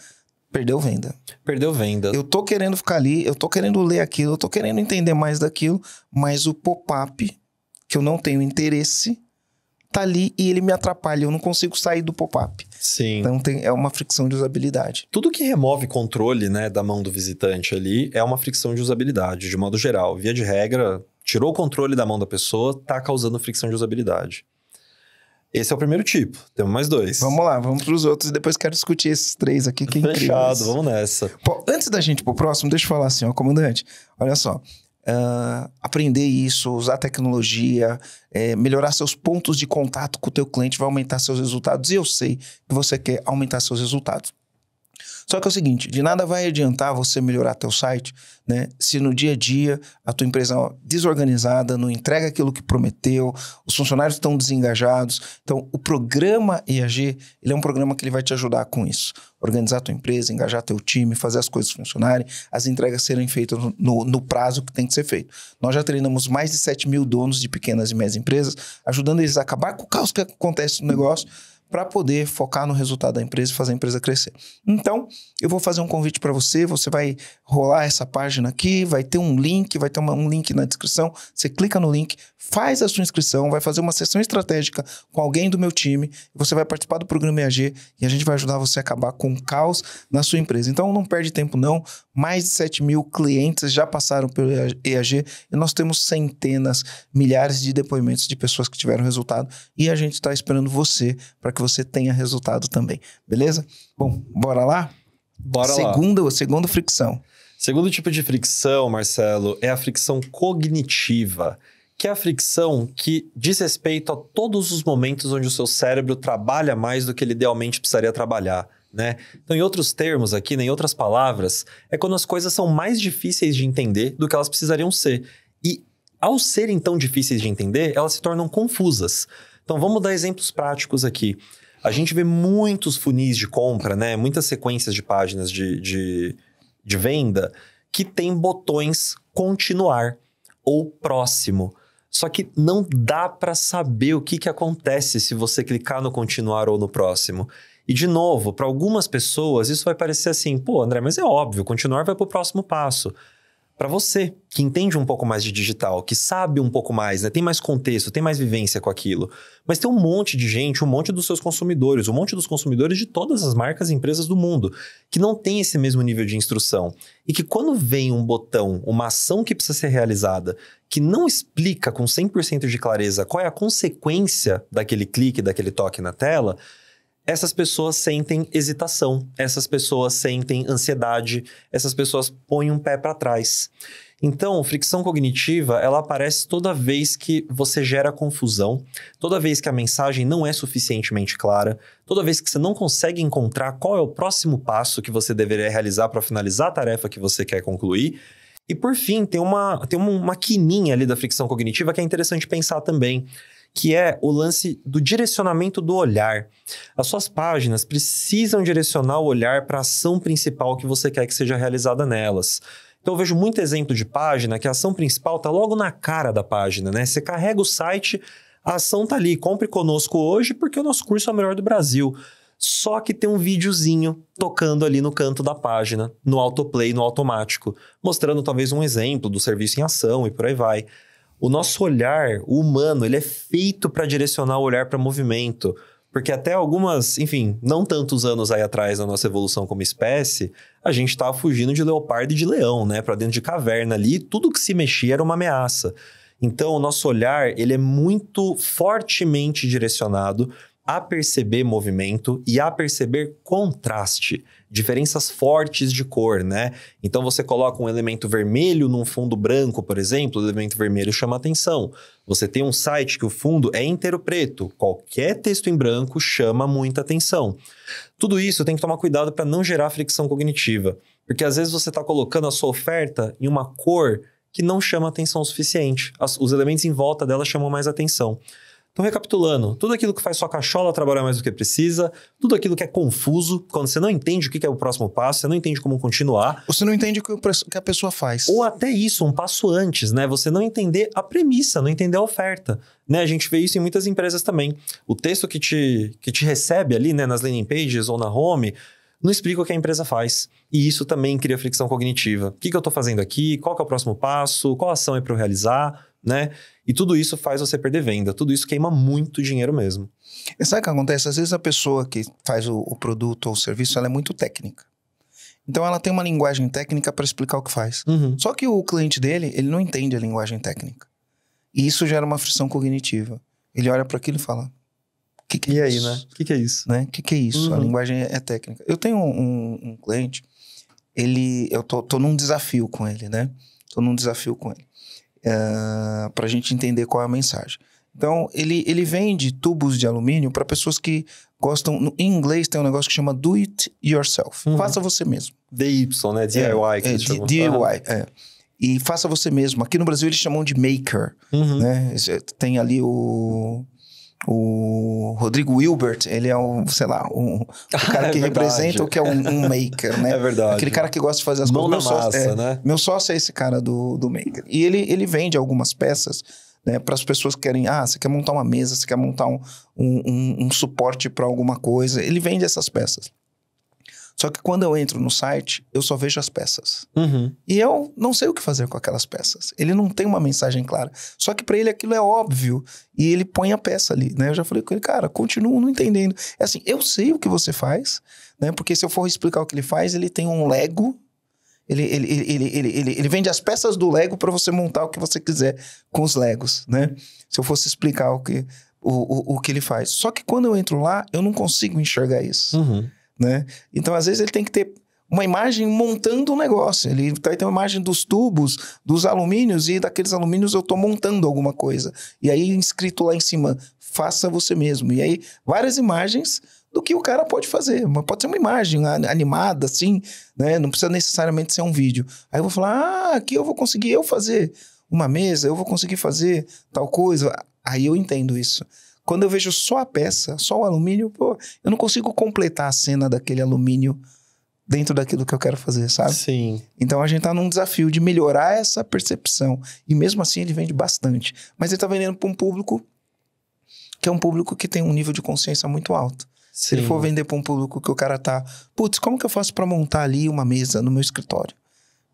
Perdeu venda. Perdeu venda. Eu tô querendo ficar ali, eu tô querendo ler aquilo, eu tô querendo entender mais daquilo, mas o pop-up que eu não tenho interesse tá ali e ele me atrapalha. Eu não consigo sair do pop-up. Sim. Então tem, é uma fricção de usabilidade. Tudo que remove controle né, da mão do visitante ali é uma fricção de usabilidade, de modo geral. Via de regra, tirou o controle da mão da pessoa, tá causando fricção de usabilidade. Esse é o primeiro tipo. Temos mais dois. Vamos lá, vamos para os outros e depois quero discutir esses três aqui que é Fechado, incrível. vamos nessa. Pô, antes da gente ir pro próximo, deixa eu falar assim, ó, comandante. Olha só, uh, aprender isso, usar tecnologia, é, melhorar seus pontos de contato com o teu cliente, vai aumentar seus resultados. E eu sei que você quer aumentar seus resultados. Só que é o seguinte, de nada vai adiantar você melhorar teu site, né? Se no dia a dia a tua empresa é desorganizada, não entrega aquilo que prometeu, os funcionários estão desengajados. Então, o programa IAG, ele é um programa que ele vai te ajudar com isso. Organizar tua empresa, engajar teu time, fazer as coisas funcionarem, as entregas serem feitas no, no prazo que tem que ser feito. Nós já treinamos mais de 7 mil donos de pequenas e médias empresas, ajudando eles a acabar com o caos que acontece no negócio, para poder focar no resultado da empresa e fazer a empresa crescer. Então, eu vou fazer um convite para você, você vai rolar essa página aqui, vai ter um link, vai ter uma, um link na descrição, você clica no link, faz a sua inscrição, vai fazer uma sessão estratégica com alguém do meu time, você vai participar do programa EAG e a gente vai ajudar você a acabar com o caos na sua empresa. Então, não perde tempo não, mais de 7 mil clientes já passaram pelo EAG e nós temos centenas, milhares de depoimentos de pessoas que tiveram resultado e a gente está esperando você para que você tenha resultado também, beleza? Bom, bora lá? Bora segundo, lá. Segundo fricção. Segundo tipo de fricção, Marcelo, é a fricção cognitiva, que é a fricção que diz respeito a todos os momentos onde o seu cérebro trabalha mais do que ele idealmente precisaria trabalhar. Né? Então, em outros termos aqui, né, em outras palavras, é quando as coisas são mais difíceis de entender do que elas precisariam ser. E ao serem tão difíceis de entender, elas se tornam confusas. Então vamos dar exemplos práticos aqui. A gente vê muitos funis de compra, né? Muitas sequências de páginas de, de, de venda que tem botões continuar ou próximo. Só que não dá para saber o que, que acontece se você clicar no continuar ou no próximo. E de novo, para algumas pessoas isso vai parecer assim, pô, André, mas é óbvio, continuar vai para o próximo passo para você que entende um pouco mais de digital, que sabe um pouco mais, né? tem mais contexto, tem mais vivência com aquilo. Mas tem um monte de gente, um monte dos seus consumidores, um monte dos consumidores de todas as marcas e empresas do mundo, que não tem esse mesmo nível de instrução. E que quando vem um botão, uma ação que precisa ser realizada, que não explica com 100% de clareza qual é a consequência daquele clique, daquele toque na tela, essas pessoas sentem hesitação, essas pessoas sentem ansiedade, essas pessoas põem um pé para trás. Então, fricção cognitiva, ela aparece toda vez que você gera confusão, toda vez que a mensagem não é suficientemente clara, toda vez que você não consegue encontrar qual é o próximo passo que você deveria realizar para finalizar a tarefa que você quer concluir. E por fim, tem uma tem uma quininha ali da fricção cognitiva que é interessante pensar também que é o lance do direcionamento do olhar. As suas páginas precisam direcionar o olhar para a ação principal que você quer que seja realizada nelas. Então eu vejo muito exemplo de página que a ação principal está logo na cara da página, né? Você carrega o site, a ação está ali, compre conosco hoje porque o nosso curso é o melhor do Brasil. Só que tem um videozinho tocando ali no canto da página, no autoplay, no automático, mostrando talvez um exemplo do serviço em ação e por aí vai. O nosso olhar, o humano, ele é feito para direcionar o olhar para movimento. Porque até algumas, enfim, não tantos anos aí atrás na nossa evolução como espécie, a gente estava fugindo de leopardo e de leão, né? Para dentro de caverna ali, tudo que se mexia era uma ameaça. Então, o nosso olhar, ele é muito fortemente direcionado a perceber movimento e a perceber contraste diferenças fortes de cor, né? Então você coloca um elemento vermelho num fundo branco, por exemplo, o elemento vermelho chama atenção. Você tem um site que o fundo é inteiro preto, qualquer texto em branco chama muita atenção. Tudo isso tem que tomar cuidado para não gerar fricção cognitiva, porque às vezes você está colocando a sua oferta em uma cor que não chama atenção o suficiente. As, os elementos em volta dela chamam mais atenção. Então, recapitulando, tudo aquilo que faz sua cachola trabalhar mais do que precisa, tudo aquilo que é confuso, quando você não entende o que é o próximo passo, você não entende como continuar. Você não entende o que a pessoa faz. Ou até isso, um passo antes, né? Você não entender a premissa, não entender a oferta. Né? A gente vê isso em muitas empresas também. O texto que te, que te recebe ali, né, nas landing pages ou na home, não explica o que a empresa faz. E isso também cria fricção cognitiva. O que, que eu estou fazendo aqui? Qual é o próximo passo? Qual ação é para eu realizar? né? E tudo isso faz você perder venda, tudo isso queima muito dinheiro mesmo. E sabe o que acontece? Às vezes a pessoa que faz o, o produto ou o serviço, ela é muito técnica. Então ela tem uma linguagem técnica para explicar o que faz. Uhum. Só que o cliente dele, ele não entende a linguagem técnica. E isso gera uma frição cognitiva. Ele olha para aquilo e fala: que que é E aí, isso? né? O que, que, é isso? O né? que, que é isso? Uhum. A linguagem é, é técnica. Eu tenho um, um cliente, ele, eu tô, tô num desafio com ele, né? Tô num desafio com ele. Eh, para a gente entender qual é a mensagem. Então, ele, ele vende tubos de alumínio para pessoas que gostam. No, em inglês tem um negócio que chama do it yourself. Uhum. Faça você mesmo. DY, né? DIY. É, que é, DIY, tá? é. E faça você mesmo. Aqui no Brasil eles chamam de maker. Uhum. Né? Tem ali o o Rodrigo Wilbert, ele é o, sei lá, o ah, é cara que é representa o que é um, um, maker, né? É verdade. Aquele cara que gosta de fazer as Mão coisas. Meu massa, sócio, é, né? meu sócio é esse cara do, do maker. E ele, ele vende algumas peças né, para as pessoas que querem, ah, você quer montar uma mesa, você quer montar um, um, um, um suporte para alguma coisa. Ele vende essas peças. Só que quando eu entro no site, eu só vejo as peças. Uhum. E eu não sei o que fazer com aquelas peças. Ele não tem uma mensagem clara. Só que para ele aquilo é óbvio. E ele põe a peça ali, né? Eu já falei com ele, cara, continuo não entendendo. É assim, eu sei o que você faz, né? Porque se eu for explicar o que ele faz, ele tem um Lego ele, ele, ele, ele, ele, ele, vende as peças do Lego para você montar o que você quiser com os Legos, né? Se eu fosse explicar o que, o, o, o que ele faz. Só que quando eu entro lá, eu não consigo enxergar isso. Uhum né? Então, às vezes, ele tem que ter uma imagem montando um negócio. Ele vai ter uma imagem dos tubos, dos alumínios, e daqueles alumínios eu estou montando alguma coisa. E aí, inscrito lá em cima, faça você mesmo. E aí, várias imagens do que o cara pode fazer. pode ser uma imagem animada, assim, né? Não precisa necessariamente ser um vídeo. Aí eu vou falar, ah, aqui eu vou conseguir eu fazer uma mesa, eu vou conseguir fazer tal coisa. Aí eu entendo isso. Quando eu vejo só a peça, só o alumínio, pô, eu não consigo completar a cena daquele alumínio dentro daquilo que eu quero fazer, sabe? Sim. Então a gente tá num desafio de melhorar essa percepção. E mesmo assim ele vende bastante. Mas ele tá vendendo para um público que é um público que tem um nível de consciência muito alto. Sim. Se ele for vender para um público que o cara tá, putz, como que eu faço para montar ali uma mesa no meu escritório?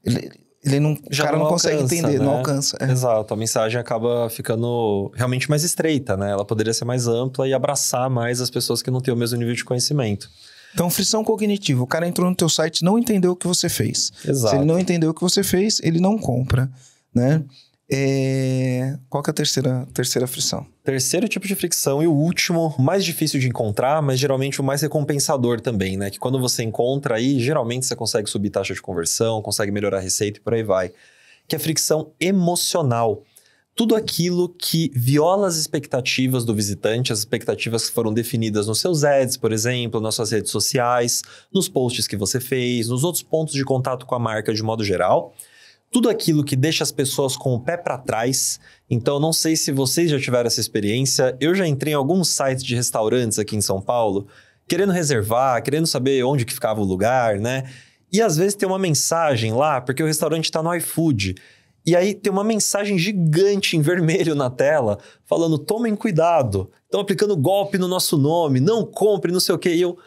Ele, ele não, Já o cara não, consegue entender, né? não alcança. É. Exato, a mensagem acaba ficando realmente mais estreita, né? Ela poderia ser mais ampla e abraçar mais as pessoas que não têm o mesmo nível de conhecimento. Então, frição cognitiva. O cara entrou no teu site, não entendeu o que você fez. Exato. Se ele não entendeu o que você fez, ele não compra, né? É... Qual que é a terceira, terceira fricção? Terceiro tipo de fricção e o último, mais difícil de encontrar, mas geralmente o mais recompensador também, né? Que quando você encontra aí, geralmente você consegue subir taxa de conversão, consegue melhorar a receita e por aí vai. Que é a fricção emocional. Tudo aquilo que viola as expectativas do visitante, as expectativas que foram definidas nos seus ads, por exemplo, nas suas redes sociais, nos posts que você fez, nos outros pontos de contato com a marca de modo geral tudo aquilo que deixa as pessoas com o pé para trás. Então, não sei se vocês já tiveram essa experiência. Eu já entrei em alguns sites de restaurantes aqui em São Paulo, querendo reservar, querendo saber onde que ficava o lugar, né? E às vezes tem uma mensagem lá, porque o restaurante está no iFood. E aí tem uma mensagem gigante em vermelho na tela, falando: tomem cuidado, estão aplicando golpe no nosso nome, não compre, não sei o quê. E eu,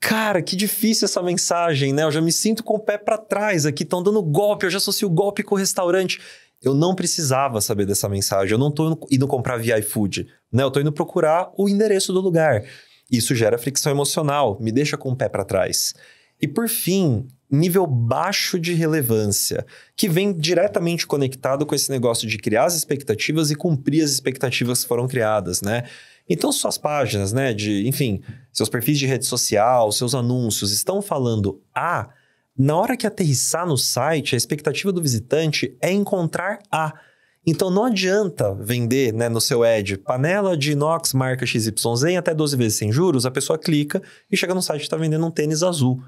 cara, que difícil essa mensagem, né? Eu já me sinto com o pé para trás aqui, estão dando golpe, eu já associo golpe com o restaurante. Eu não precisava saber dessa mensagem, eu não tô indo comprar via iFood, né? Eu tô indo procurar o endereço do lugar. Isso gera fricção emocional, me deixa com o pé para trás. E por fim, nível baixo de relevância, que vem diretamente conectado com esse negócio de criar as expectativas e cumprir as expectativas que foram criadas, né? Então, suas páginas, né, de, enfim, seus perfis de rede social, seus anúncios estão falando A, na hora que aterrissar no site, a expectativa do visitante é encontrar A. Então não adianta vender né, no seu ad panela de inox marca XYZ em até 12 vezes sem juros, a pessoa clica e chega no site e está vendendo um tênis azul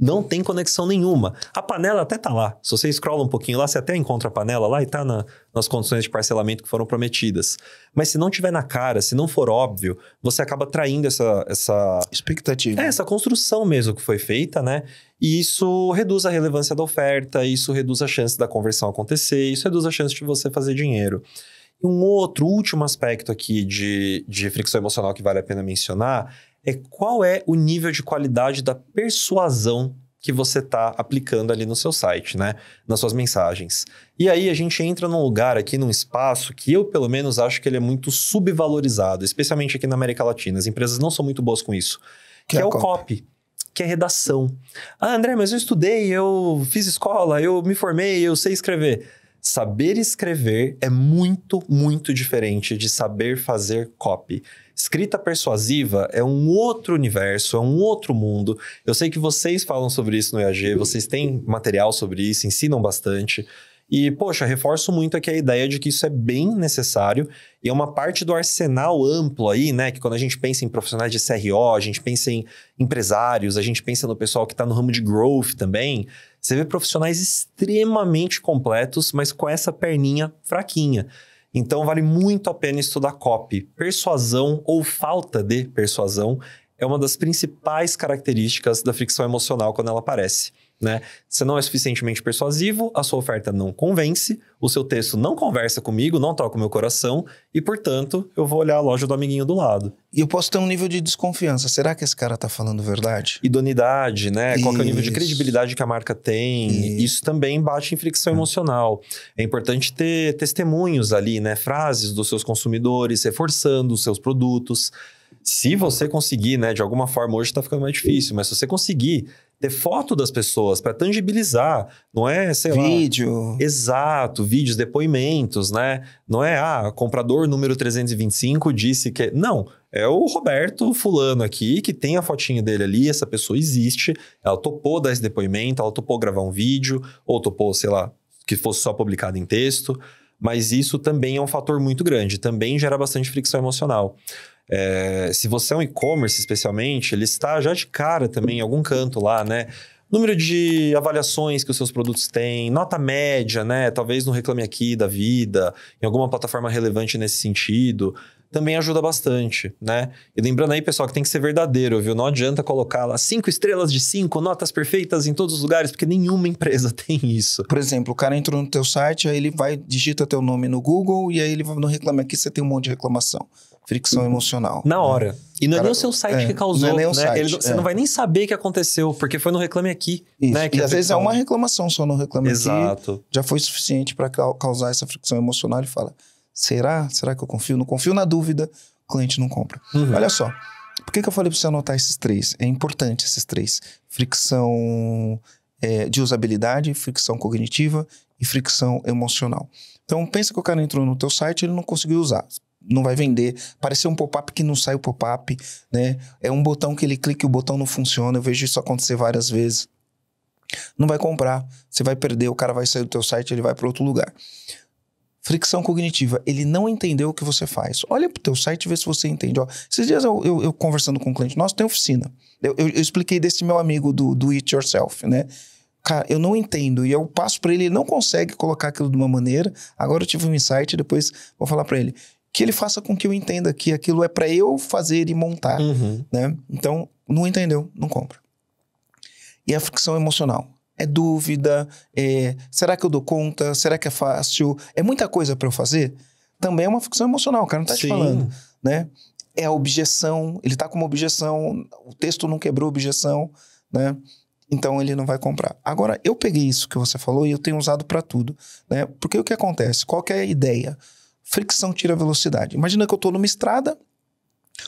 não tem conexão nenhuma. A panela até tá lá. Se você scrolla um pouquinho lá, você até encontra a panela lá e tá na, nas condições de parcelamento que foram prometidas. Mas se não tiver na cara, se não for óbvio, você acaba traindo essa essa expectativa. É, essa construção mesmo que foi feita, né? E isso reduz a relevância da oferta, isso reduz a chance da conversão acontecer, isso reduz a chance de você fazer dinheiro. E um outro último aspecto aqui de, de fricção emocional que vale a pena mencionar é qual é o nível de qualidade da persuasão que você está aplicando ali no seu site, né? Nas suas mensagens. E aí a gente entra num lugar aqui, num espaço que eu, pelo menos, acho que ele é muito subvalorizado, especialmente aqui na América Latina. As empresas não são muito boas com isso. Que, que é, é, o copy. copy. Que é redação. Ah, André, mas eu estudei, eu fiz escola, eu me formei, eu sei escrever. Saber escrever é muito, muito diferente de saber fazer copy. Escrita persuasiva é um outro universo, é um outro mundo. Eu sei que vocês falam sobre isso no EAG, vocês têm material sobre isso, ensinam bastante. E, poxa, reforço muito aqui a ideia de que isso é bem necessário e é uma parte do arsenal amplo aí, né? Que quando a gente pensa em profissionais de CRO, a gente pensa em empresários, a gente pensa no pessoal que está no ramo de growth também. Você vê profissionais extremamente completos, mas com essa perninha fraquinha. Então vale muito a pena estudar copy. Persuasão ou falta de persuasão é uma das principais características da fricção emocional quando ela aparece. Né? Você não é suficientemente persuasivo, a sua oferta não convence, o seu texto não conversa comigo, não toca o meu coração, e, portanto, eu vou olhar a loja do amiguinho do lado. E eu posso ter um nível de desconfiança. Será que esse cara tá falando verdade? Idoneidade, né? Isso. Qual é o nível de credibilidade que a marca tem? Isso, Isso também bate em fricção é. emocional. É importante ter testemunhos ali, né? Frases dos seus consumidores, reforçando os seus produtos. Se você conseguir, né? De alguma forma, hoje tá ficando mais difícil, mas se você conseguir ter foto das pessoas para tangibilizar, não é, sei Vídeo. lá. Vídeo. Exato, vídeos, depoimentos, né? Não é, ah, comprador número 325 disse que. Não é o Roberto Fulano aqui, que tem a fotinha dele ali, essa pessoa existe, ela topou dar esse depoimento, ela topou gravar um vídeo, ou topou, sei lá, que fosse só publicado em texto, mas isso também é um fator muito grande, também gera bastante fricção emocional. É, se você é um e-commerce, especialmente, ele está já de cara também em algum canto lá, né? Número de avaliações que os seus produtos têm, nota média, né? Talvez no Reclame Aqui da vida, em alguma plataforma relevante nesse sentido também ajuda bastante, né? E lembrando aí, pessoal, que tem que ser verdadeiro, viu? Não adianta colocar lá cinco estrelas de cinco, notas perfeitas em todos os lugares, porque nenhuma empresa tem isso. Por exemplo, o cara entrou no teu site, aí ele vai, digita teu nome no Google e aí ele vai no Reclame Aqui, você tem um monte de reclamação. Fricção emocional. Na né? hora. Né? E não é cara, é nem o seu site é, que causou, não é nem o né? Site, ele, você é. não vai nem saber o que aconteceu, porque foi no Reclame Aqui. Isso. Né, e às vezes é então uma reclamação só no Reclame Exato. Aqui. Já foi suficiente para causar essa fricção emocional e fala Será? Será que eu confio? Não confio na dúvida, o cliente não compra. Uhum. Olha só. Por que, que eu falei para você anotar esses três? É importante esses três: fricção é, de usabilidade, fricção cognitiva e fricção emocional. Então, pensa que o cara entrou no teu site e ele não conseguiu usar. Não vai vender. Pareceu um pop-up que não sai o pop-up, né? É um botão que ele clica e o botão não funciona. Eu vejo isso acontecer várias vezes. Não vai comprar. Você vai perder. O cara vai sair do teu site, ele vai para outro lugar. Fricção cognitiva. Ele não entendeu o que você faz. Olha pro teu site e vê se você entende. Ó, esses dias eu, eu, eu conversando com um cliente nosso, tem oficina. Eu, eu, eu expliquei desse meu amigo do, do It Yourself, né? cara, eu não entendo. E eu passo para ele, ele não consegue colocar aquilo de uma maneira. Agora eu tive um insight, depois vou falar para ele. Que ele faça com que eu entenda que aquilo é para eu fazer e montar, uhum. né? Então, não entendeu, não compra. E a fricção emocional é dúvida, é será que eu dou conta, será que é fácil, é muita coisa para eu fazer, também é uma ficção emocional, o cara não tá Sim. te falando, né? É a objeção, ele tá com uma objeção, o texto não quebrou objeção, né? Então ele não vai comprar. Agora, eu peguei isso que você falou e eu tenho usado para tudo, né? Porque o que acontece? Qual que é a ideia? Fricção tira velocidade. Imagina que eu tô numa estrada,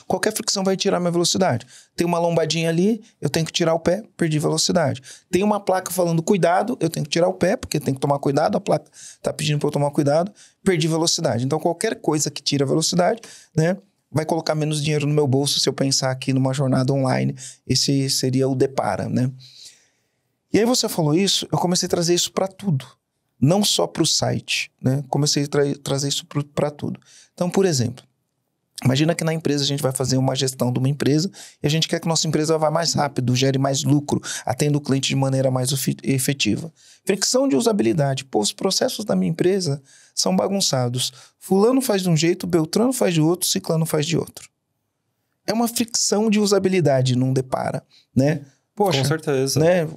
Qualquer fricção vai tirar minha velocidade. Tem uma lombadinha ali, eu tenho que tirar o pé, perdi velocidade. Tem uma placa falando cuidado, eu tenho que tirar o pé, porque tem que tomar cuidado, a placa está pedindo para eu tomar cuidado, perdi velocidade. Então qualquer coisa que tira velocidade, né, vai colocar menos dinheiro no meu bolso se eu pensar aqui numa jornada online. Esse seria o depara, né? E aí você falou isso, eu comecei a trazer isso para tudo, não só para o site, né? Comecei a tra trazer isso para tudo. Então, por exemplo, Imagina que na empresa a gente vai fazer uma gestão de uma empresa e a gente quer que nossa empresa vá mais rápido, gere mais lucro, atenda o cliente de maneira mais efetiva. Fricção de usabilidade. Pô, os processos da minha empresa são bagunçados. Fulano faz de um jeito, Beltrano faz de outro, Ciclano faz de outro. É uma fricção de usabilidade, não depara, né? Poxa, Com certeza. Né?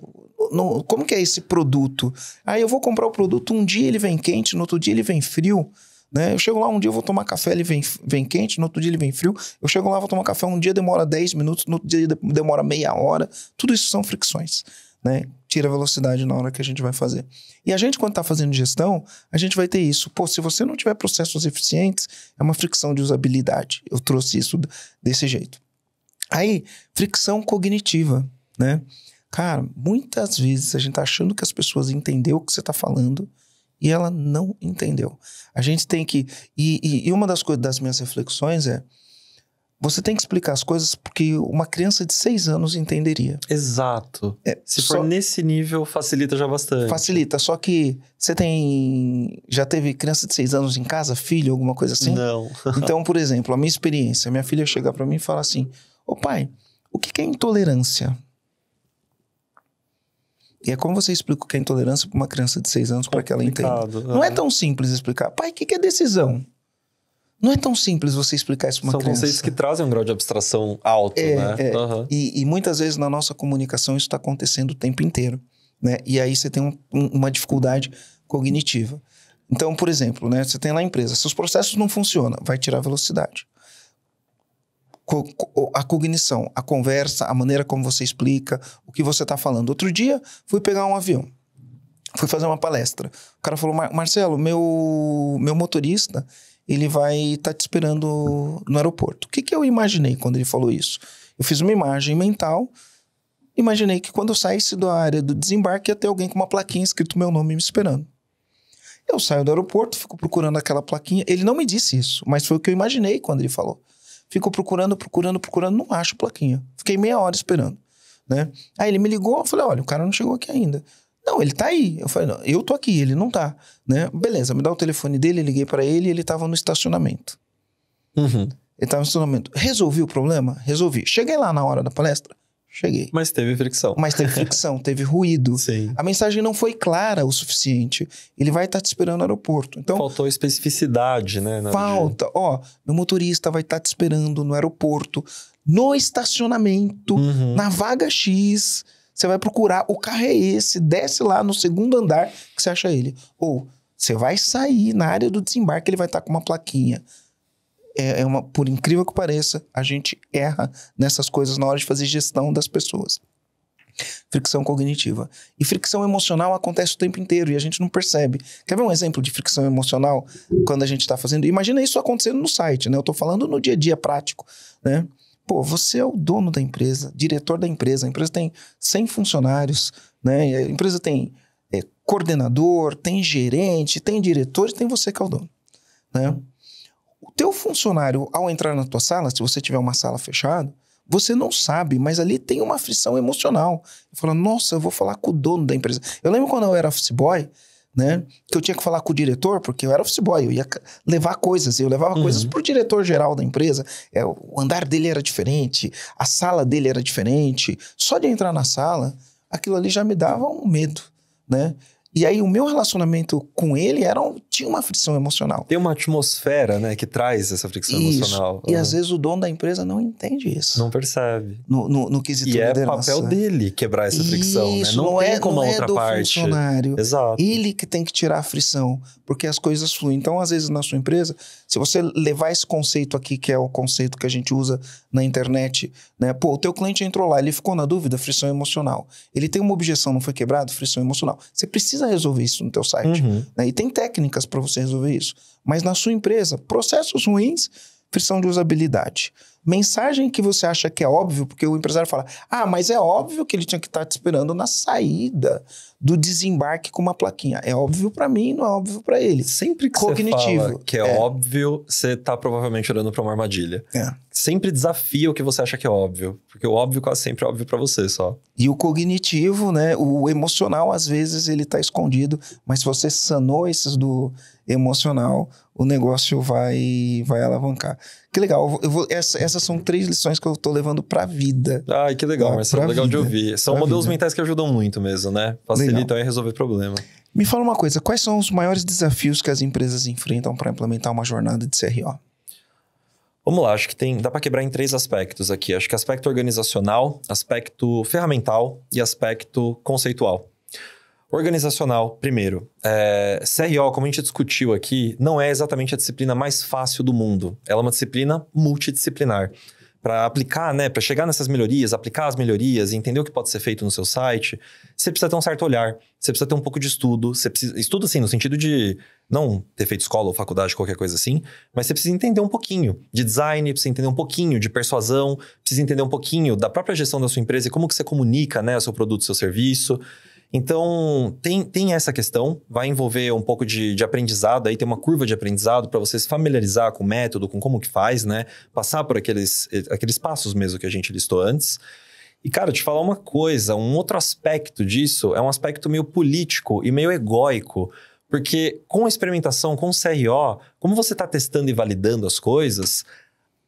No, como que é esse produto? Ah, eu vou comprar o produto, um dia ele vem quente, no outro dia ele vem frio. Né? Eu chego lá um dia, eu vou tomar café, ele vem, vem quente, no outro dia ele vem frio. Eu chego lá, vou tomar café, um dia demora 10 minutos, no outro dia demora meia hora. Tudo isso são fricções. Né? Tira a velocidade na hora que a gente vai fazer. E a gente, quando está fazendo gestão, a gente vai ter isso. Pô, se você não tiver processos eficientes, é uma fricção de usabilidade. Eu trouxe isso desse jeito. Aí, fricção cognitiva, né? Cara, muitas vezes a gente está achando que as pessoas entenderam o que você está falando, e ela não entendeu. A gente tem que. E, e, e uma das coisas das minhas reflexões é. Você tem que explicar as coisas porque uma criança de seis anos entenderia. Exato. É, Se só, for nesse nível, facilita já bastante. Facilita, só que você tem. Já teve criança de seis anos em casa, filho, alguma coisa assim? Não. então, por exemplo, a minha experiência: minha filha chega para mim e fala assim: Ô pai, o que é intolerância? E é como você explica o que é intolerância para uma criança de 6 anos para que ela entenda. Não é. é tão simples explicar. Pai, o que, que é decisão? Não é tão simples você explicar isso para uma São criança. São vocês que trazem um grau de abstração alto, é, né? É. Uhum. E, e, muitas vezes na nossa comunicação isso está acontecendo o tempo inteiro, né? E aí você tem um, um, uma dificuldade cognitiva. Então, por exemplo, né? Você tem lá a empresa, seus processos não funcionam, vai tirar velocidade a cognição, a conversa, a maneira como você explica, o que você está falando. Outro dia, fui pegar um avião, fui fazer uma palestra. O cara falou, Mar Marcelo, meu, meu motorista, ele vai estar tá te esperando no aeroporto. O que, que eu imaginei quando ele falou isso? Eu fiz uma imagem mental, imaginei que quando eu saísse da área do desembarque, ia ter alguém com uma plaquinha escrito meu nome me esperando. Eu saio do aeroporto, fico procurando aquela plaquinha. Ele não me disse isso, mas foi o que eu imaginei quando ele falou. Fico procurando, procurando, procurando, não acho plaquinha. Fiquei meia hora esperando, né? Aí ele me ligou, eu falei, olha, o cara não chegou aqui ainda. Não, ele tá aí. Eu falei, eu tô aqui, ele não tá, né? Beleza, me dá o telefone dele, liguei para ele, ele tava no estacionamento. Uhum. Ele tava no estacionamento. Resolvi o problema? Resolvi. Cheguei lá na hora da palestra, cheguei. Mas teve fricção. Mas teve fricção, teve ruído. Sim. A mensagem não foi clara o suficiente. Ele vai estar tá te esperando no aeroporto. Então, Faltou especificidade, né? Falta. Ó, meu motorista vai estar tá te esperando no aeroporto, no estacionamento, uhum. na vaga X. Você vai procurar, o carro é esse, desce lá no segundo andar que você acha ele. Ou você vai sair na área do desembarque, ele vai estar tá com uma plaquinha é, é uma, por incrível que pareça, a gente erra nessas coisas na hora de fazer gestão das pessoas. Fricção cognitiva. E fricção emocional acontece o tempo inteiro e a gente não percebe. Quer ver um exemplo de fricção emocional quando a gente está fazendo? Imagina isso acontecendo no site, né? Eu estou falando no dia a dia prático, né? Pô, você é o dono da empresa, diretor da empresa, a empresa tem 100 funcionários, né? A empresa tem é, coordenador, tem gerente, tem diretor e tem você que é o dono, né? O teu funcionário, ao entrar na tua sala, se você tiver uma sala fechada, você não sabe, mas ali tem uma aflição emocional. Fala, nossa, eu vou falar com o dono da empresa. Eu lembro quando eu era office boy, né? Que eu tinha que falar com o diretor, porque eu era office boy, eu ia levar coisas, eu levava uhum. coisas pro diretor geral da empresa. É, o andar dele era diferente, a sala dele era diferente. Só de entrar na sala, aquilo ali já me dava um medo, né? E aí o meu relacionamento com ele era um, tinha uma fricção emocional. Tem uma atmosfera, né, que traz essa fricção isso. emocional. E uhum. às vezes o dono da empresa não entende isso. Não percebe. No, no, no quesito e é papel dele quebrar essa fricção, né? isso, né? Não, não é, como não a é outra é do parte. funcionário. Exato. Ele que tem que tirar a fricção, porque as coisas fluem. Então, às vezes na sua empresa, se você levar esse conceito aqui, que é o conceito que a gente usa na internet, né? Pô, o teu cliente entrou lá, ele ficou na dúvida, frição emocional. Ele tem uma objeção, não foi quebrado, frição emocional. Você precisa resolver isso no teu site. Uhum. Né? E tem técnicas para você resolver isso. Mas na sua empresa, processos ruins Frição de usabilidade. Mensagem que você acha que é óbvio, porque o empresário fala: ah, mas é óbvio que ele tinha que estar tá te esperando na saída do desembarque com uma plaquinha. É óbvio para mim, não é óbvio para ele. Sempre que Cognitivo. você fala que é, é. óbvio, você tá provavelmente olhando para uma armadilha. É. Sempre desafia o que você acha que é óbvio, porque o óbvio quase sempre é óbvio para você só. E o cognitivo, né, o emocional às vezes ele tá escondido, mas se você sanou esses do emocional, o negócio vai vai alavancar. Que legal. Eu vou, essa, essas são três lições que eu estou levando para a vida. Ai, que legal, tá? Marcelo. Legal vida, de ouvir. São modelos vida. mentais que ajudam muito mesmo, né? Facilitam e resolver problema. Me fala uma coisa, quais são os maiores desafios que as empresas enfrentam para implementar uma jornada de CRO? Vamos lá, acho que tem, dá para quebrar em três aspectos aqui. Acho que aspecto organizacional, aspecto ferramental e aspecto conceitual. Organizacional, primeiro. É, CRO, como a gente discutiu aqui, não é exatamente a disciplina mais fácil do mundo. Ela é uma disciplina multidisciplinar. Para aplicar, né, para chegar nessas melhorias, aplicar as melhorias, e entender o que pode ser feito no seu site, você precisa ter um certo olhar, você precisa ter um pouco de estudo, você precisa estudo assim no sentido de não ter feito escola ou faculdade, qualquer coisa assim, mas você precisa entender um pouquinho de design, precisa entender um pouquinho de persuasão, precisa entender um pouquinho da própria gestão da sua empresa e como que você comunica, né, o seu produto, o seu serviço. Então, tem, tem essa questão, vai envolver um pouco de, de aprendizado, aí tem uma curva de aprendizado para você se familiarizar com o método, com como que faz, né? Passar por aqueles, eh, aqueles passos mesmo que a gente listou antes. E, cara, te falar uma coisa, um outro aspecto disso é um aspecto meio político e meio egóico. Porque com a experimentação, com o CRO, como você está testando e validando as coisas,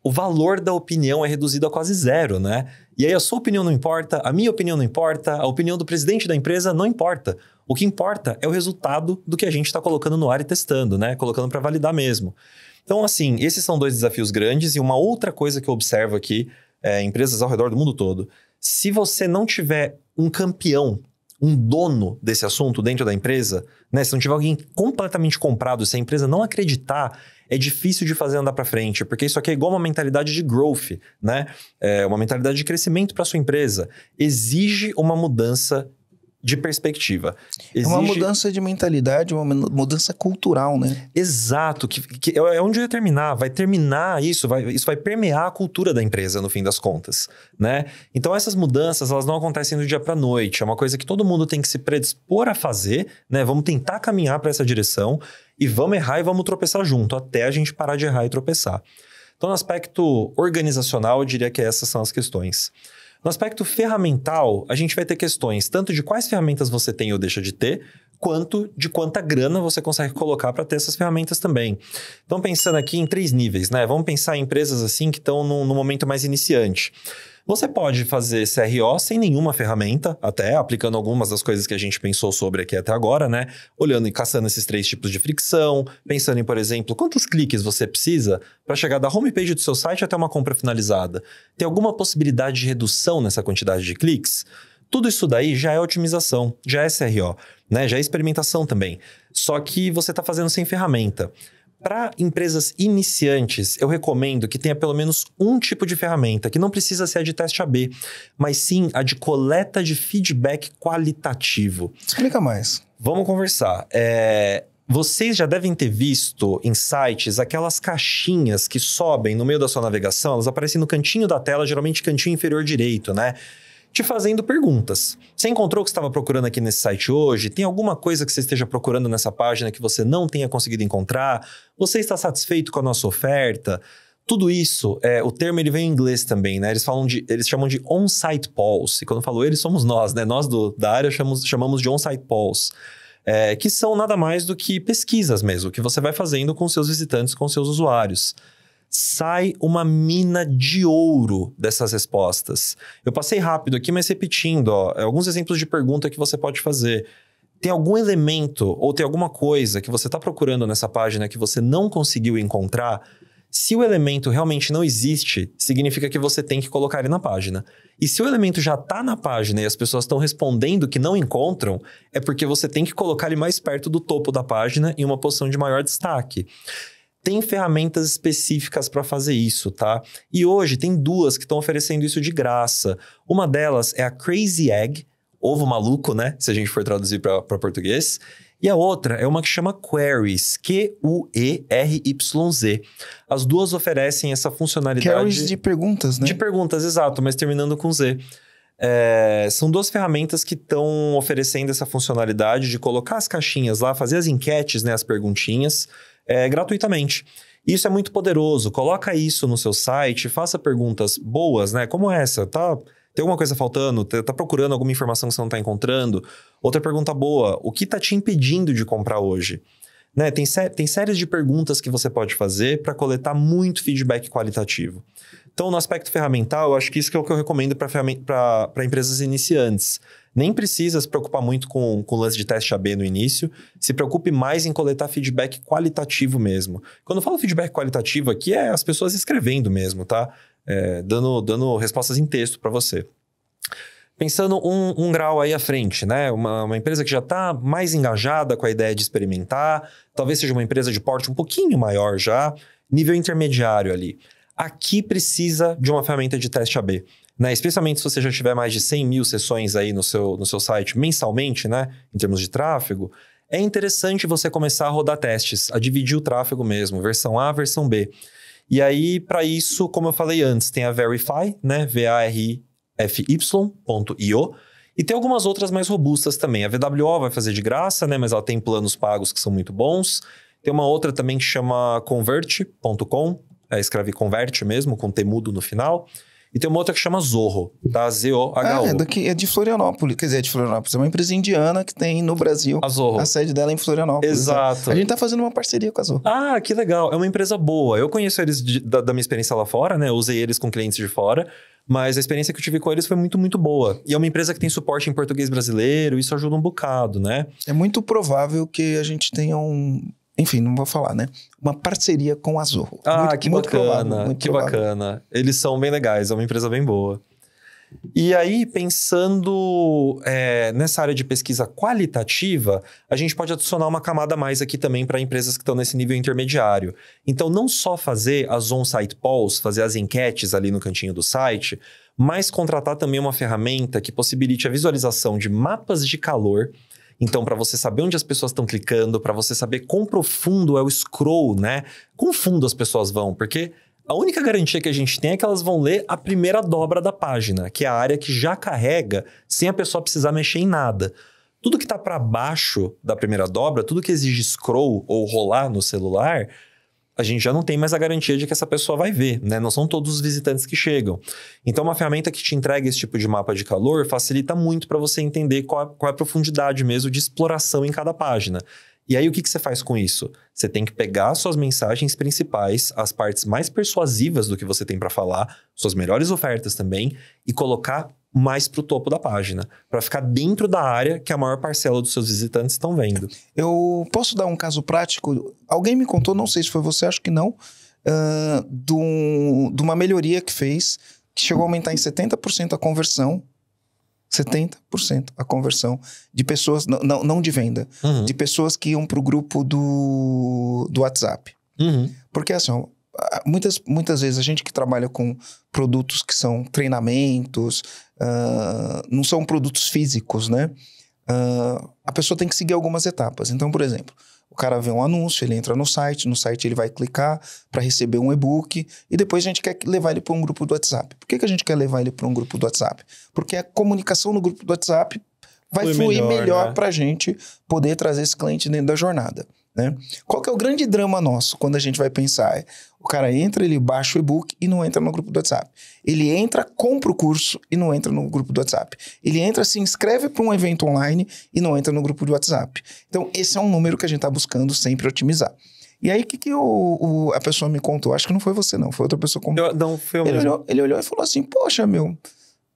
o valor da opinião é reduzido a quase zero, né? E aí a sua opinião não importa, a minha opinião não importa, a opinião do presidente da empresa não importa. O que importa é o resultado do que a gente está colocando no ar e testando, né? Colocando para validar mesmo. Então, assim, esses são dois desafios grandes. E uma outra coisa que eu observo aqui, é, empresas ao redor do mundo todo, se você não tiver um campeão, um dono desse assunto dentro da empresa, né? Se não tiver alguém completamente comprado, se a empresa não acreditar é difícil de fazer andar para frente, porque isso aqui é igual uma mentalidade de growth, né? É uma mentalidade de crescimento para sua empresa. Exige uma mudança de perspectiva. É uma mudança de mentalidade, uma mudança cultural, né? Exato, que, que é, é onde vai terminar. Vai terminar isso, vai, isso vai permear a cultura da empresa no fim das contas, né? Então essas mudanças elas não acontecem do dia para noite. É uma coisa que todo mundo tem que se predispor a fazer, né? Vamos tentar caminhar para essa direção e vamos errar e vamos tropeçar junto até a gente parar de errar e tropeçar. Então, no aspecto organizacional, eu diria que essas são as questões. No aspecto ferramental, a gente vai ter questões tanto de quais ferramentas você tem ou deixa de ter, quanto de quanta grana você consegue colocar para ter essas ferramentas também. Então, pensando aqui em três níveis, né? Vamos pensar em empresas assim que estão no num momento mais iniciante. Você pode fazer CRO sem nenhuma ferramenta, até aplicando algumas das coisas que a gente pensou sobre aqui até agora, né? Olhando e caçando esses três tipos de fricção, pensando em, por exemplo, quantos cliques você precisa para chegar da homepage do seu site até uma compra finalizada. Tem alguma possibilidade de redução nessa quantidade de cliques? Tudo isso daí já é otimização, já é CRO, né? Já é experimentação também. Só que você está fazendo sem ferramenta. Para empresas iniciantes, eu recomendo que tenha pelo menos um tipo de ferramenta, que não precisa ser a de teste AB, mas sim a de coleta de feedback qualitativo. Explica mais. Vamos conversar. É, vocês já devem ter visto em sites aquelas caixinhas que sobem no meio da sua navegação, elas aparecem no cantinho da tela, geralmente cantinho inferior direito, né? te fazendo perguntas. Você encontrou o que estava procurando aqui nesse site hoje? Tem alguma coisa que você esteja procurando nessa página que você não tenha conseguido encontrar? Você está satisfeito com a nossa oferta? Tudo isso, é, o termo ele vem em inglês também, né? Eles falam de, eles chamam de on-site polls. E quando falou eles, somos nós, né? Nós do, da área chamamos, chamamos de on-site polls. É, que são nada mais do que pesquisas mesmo, que você vai fazendo com seus visitantes, com seus usuários sai uma mina de ouro dessas respostas. Eu passei rápido aqui, mas repetindo, ó, é alguns exemplos de pergunta que você pode fazer. Tem algum elemento ou tem alguma coisa que você está procurando nessa página que você não conseguiu encontrar? Se o elemento realmente não existe, significa que você tem que colocar ele na página. E se o elemento já está na página e as pessoas estão respondendo que não encontram, é porque você tem que colocar ele mais perto do topo da página em uma posição de maior destaque tem ferramentas específicas para fazer isso, tá? E hoje tem duas que estão oferecendo isso de graça. Uma delas é a Crazy Egg, ovo maluco, né? Se a gente for traduzir para português. E a outra é uma que chama Queries, Q-U-E-R-Y-Z. As duas oferecem essa funcionalidade. Queries de perguntas, né? De perguntas, exato, mas terminando com Z. É, são duas ferramentas que estão oferecendo essa funcionalidade de colocar as caixinhas lá, fazer as enquetes, né, as perguntinhas, é, gratuitamente. Isso é muito poderoso. Coloca isso no seu site, faça perguntas boas, né? Como essa, tá? Tem alguma coisa faltando? Tá, tá procurando alguma informação que você não está encontrando? Outra pergunta boa: o que está te impedindo de comprar hoje? Né? Tem, sé tem séries de perguntas que você pode fazer para coletar muito feedback qualitativo. Então, no aspecto ferramental, eu acho que isso que é o que eu recomendo para empresas iniciantes nem precisa se preocupar muito com, com o lance de teste AB no início, se preocupe mais em coletar feedback qualitativo mesmo. Quando eu falo feedback qualitativo aqui, é as pessoas escrevendo mesmo, tá? É, dando, dando respostas em texto para você. Pensando um, um, grau aí à frente, né? Uma, uma empresa que já está mais engajada com a ideia de experimentar, talvez seja uma empresa de porte um pouquinho maior já, nível intermediário ali. Aqui precisa de uma ferramenta de teste AB né? Especialmente se você já tiver mais de 100 mil sessões aí no seu, no seu site mensalmente, né? Em termos de tráfego, é interessante você começar a rodar testes, a dividir o tráfego mesmo, versão A, versão B. E aí, para isso, como eu falei antes, tem a Verify, né? V-A-R-F-Y.io. E tem algumas outras mais robustas também. A VWO vai fazer de graça, né? Mas ela tem planos pagos que são muito bons. Tem uma outra também que chama Convert.com, é, escreve Convert mesmo, com temudo no final. E tem uma outra que chama Zorro, tá? Z-O-H-O. É, é, é de Florianópolis. Quer dizer, é de Florianópolis. É uma empresa indiana que tem no Brasil. A Zorro. A sede dela é em Florianópolis. Né? Exato. Né? A gente tá fazendo uma parceria com a Zorro. Ah, que legal. É uma empresa boa. Eu conheço eles de, da, da minha experiência lá fora, né? usei eles com clientes de fora. Mas a experiência que eu tive com eles foi muito, muito boa. E é uma empresa que tem suporte em português brasileiro, isso ajuda um bocado, né? É muito provável que a gente tenha um, enfim, não vou falar, né? Uma parceria com a Azul Ah, muito, que muito bacana, provável, que provável. bacana. Eles são bem legais, é uma empresa bem boa. E aí, pensando é, nessa área de pesquisa qualitativa, a gente pode adicionar uma camada mais aqui também para empresas que estão nesse nível intermediário. Então, não só fazer as on-site polls, fazer as enquetes ali no cantinho do site, mas contratar também uma ferramenta que possibilite a visualização de mapas de calor então, para você saber onde as pessoas estão clicando, para você saber quão profundo é o scroll, né? Quão fundo as pessoas vão, porque a única garantia que a gente tem é que elas vão ler a primeira dobra da página, que é a área que já carrega sem a pessoa precisar mexer em nada. Tudo que está para baixo da primeira dobra, tudo que exige scroll ou rolar no celular, a gente já não tem mais a garantia de que essa pessoa vai ver, né? Não são todos os visitantes que chegam. Então, uma ferramenta que te entrega esse tipo de mapa de calor facilita muito para você entender qual é, qual é a profundidade mesmo de exploração em cada página. E aí, o que, que você faz com isso? Você tem que pegar suas mensagens principais, as partes mais persuasivas do que você tem para falar, suas melhores ofertas também, e colocar mais para o topo da página, para ficar dentro da área que a maior parcela dos seus visitantes estão vendo. Eu posso dar um caso prático? Alguém me contou, não sei se foi você, acho que não, uh, ah, do, de uma melhoria que fez, que chegou a aumentar em 70% a conversão 70% a conversão de pessoas, não, não de venda, uhum. de pessoas que iam para o grupo do, do WhatsApp. Uhum. Porque assim, muitas, muitas vezes a gente que trabalha com produtos que são treinamentos, uh, não são produtos físicos, né? Uh, a pessoa tem que seguir algumas etapas. Então, por exemplo, o cara vê um anúncio, ele entra no site, no site ele vai clicar para receber um e-book e depois a gente quer levar ele para um grupo do WhatsApp. Por que, que a gente quer levar ele para um grupo do WhatsApp? Porque a comunicação no grupo do WhatsApp vai Foi fluir melhor, melhor né? para a gente poder trazer esse cliente dentro da jornada. Né? Qual que é o grande drama nosso quando a gente vai pensar? É, o cara entra, ele baixa o e-book e não entra no grupo do WhatsApp. Ele entra, compra o curso e não entra no grupo do WhatsApp. Ele entra, se inscreve para um evento online e não entra no grupo do WhatsApp. Então, esse é um número que a gente está buscando sempre otimizar. E aí, o que, que o, a pessoa me contou? Acho que não foi você, não. Foi outra pessoa. Como... Eu, não, foi o ele, olhou, ele olhou e falou assim, poxa, meu...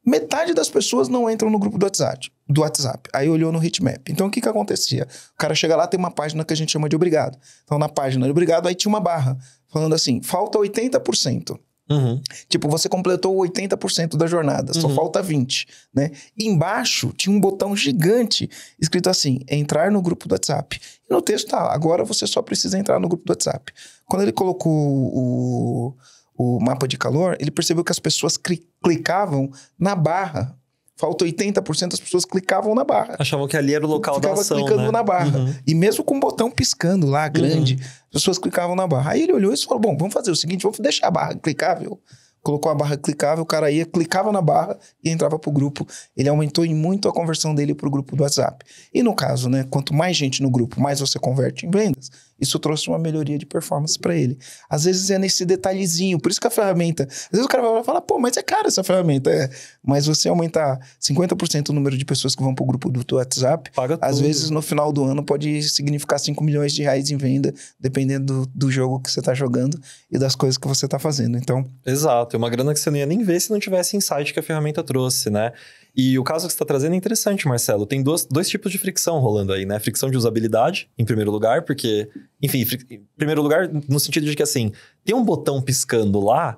Metade das pessoas não entram no grupo do WhatsApp. Do WhatsApp. Aí olhou no hitmap. Então o que que acontecia? O cara chega lá, tem uma página que a gente chama de obrigado. Então na página de obrigado, aí tinha uma barra falando assim: falta 80%. Uhum. Tipo, você completou 80% da jornada, só uhum. falta 20, né? E embaixo tinha um botão gigante escrito assim: entrar no grupo do WhatsApp. E no texto tá, agora você só precisa entrar no grupo do WhatsApp. Quando ele colocou o o mapa de calor, ele percebeu que as pessoas clicavam na barra. Falta 80% das pessoas clicavam na barra. Achavam que ali era o local Ficava da ação, clicando né? na barra. Uhum. E mesmo com o botão piscando lá, uhum. grande, uhum. as pessoas clicavam na barra. Aí ele olhou e falou, bom, vamos fazer o seguinte, vamos deixar a barra clicável. Colocou a barra clicável, o cara ia, clicava na barra e entrava pro grupo. Ele aumentou em muito a conversão dele pro grupo do WhatsApp. E no caso, né, quanto mais gente no grupo, mais você converte em vendas. Isso trouxe uma melhoria de performance para ele. Às vezes é nesse detalhezinho, por isso que a ferramenta. Às vezes o cara vai falar, pô, mas é cara essa ferramenta. É. Mas você aumentar 50% o número de pessoas que vão para o grupo do WhatsApp, Paga às tudo. vezes no final do ano pode significar 5 milhões de reais em venda, dependendo do, do jogo que você está jogando e das coisas que você está fazendo. Então. Exato, é uma grana que você não ia nem ver se não tivesse insight que a ferramenta trouxe, né? E o caso que você está trazendo é interessante, Marcelo. Tem dois, dois tipos de fricção rolando aí, né? Fricção de usabilidade, em primeiro lugar, porque, enfim, em primeiro lugar, no sentido de que assim, tem um botão piscando lá,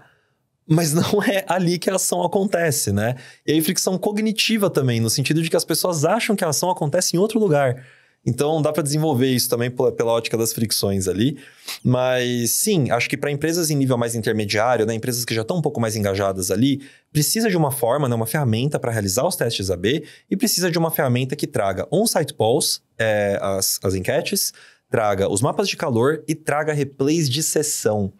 mas não é ali que a ação acontece, né? E aí, fricção cognitiva também, no sentido de que as pessoas acham que a ação acontece em outro lugar. Então dá para desenvolver isso também pela, pela, ótica das fricções ali. Mas sim, acho que para empresas em nível mais intermediário, né, empresas que já estão um pouco mais engajadas ali, precisa de uma forma, né, uma ferramenta para realizar os testes AB e precisa de uma ferramenta que traga on-site polls, é, as, as enquetes, traga os mapas de calor e traga replays de sessão.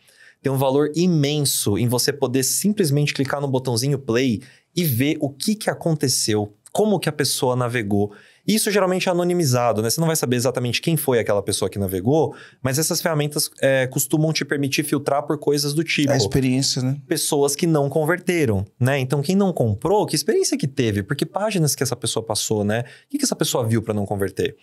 Tem um valor imenso em você poder simplesmente clicar no botãozinho play e ver o que, que aconteceu, como que a pessoa navegou. Isso geralmente é anonimizado, né? Você não vai saber exatamente quem foi aquela pessoa que navegou, mas essas ferramentas é, costumam te permitir filtrar por coisas do tipo. A é experiência, né? Pessoas que não converteram, né? Então, quem não comprou, que experiência que teve? Porque páginas que essa pessoa passou, né? O que, que essa pessoa viu para não converter?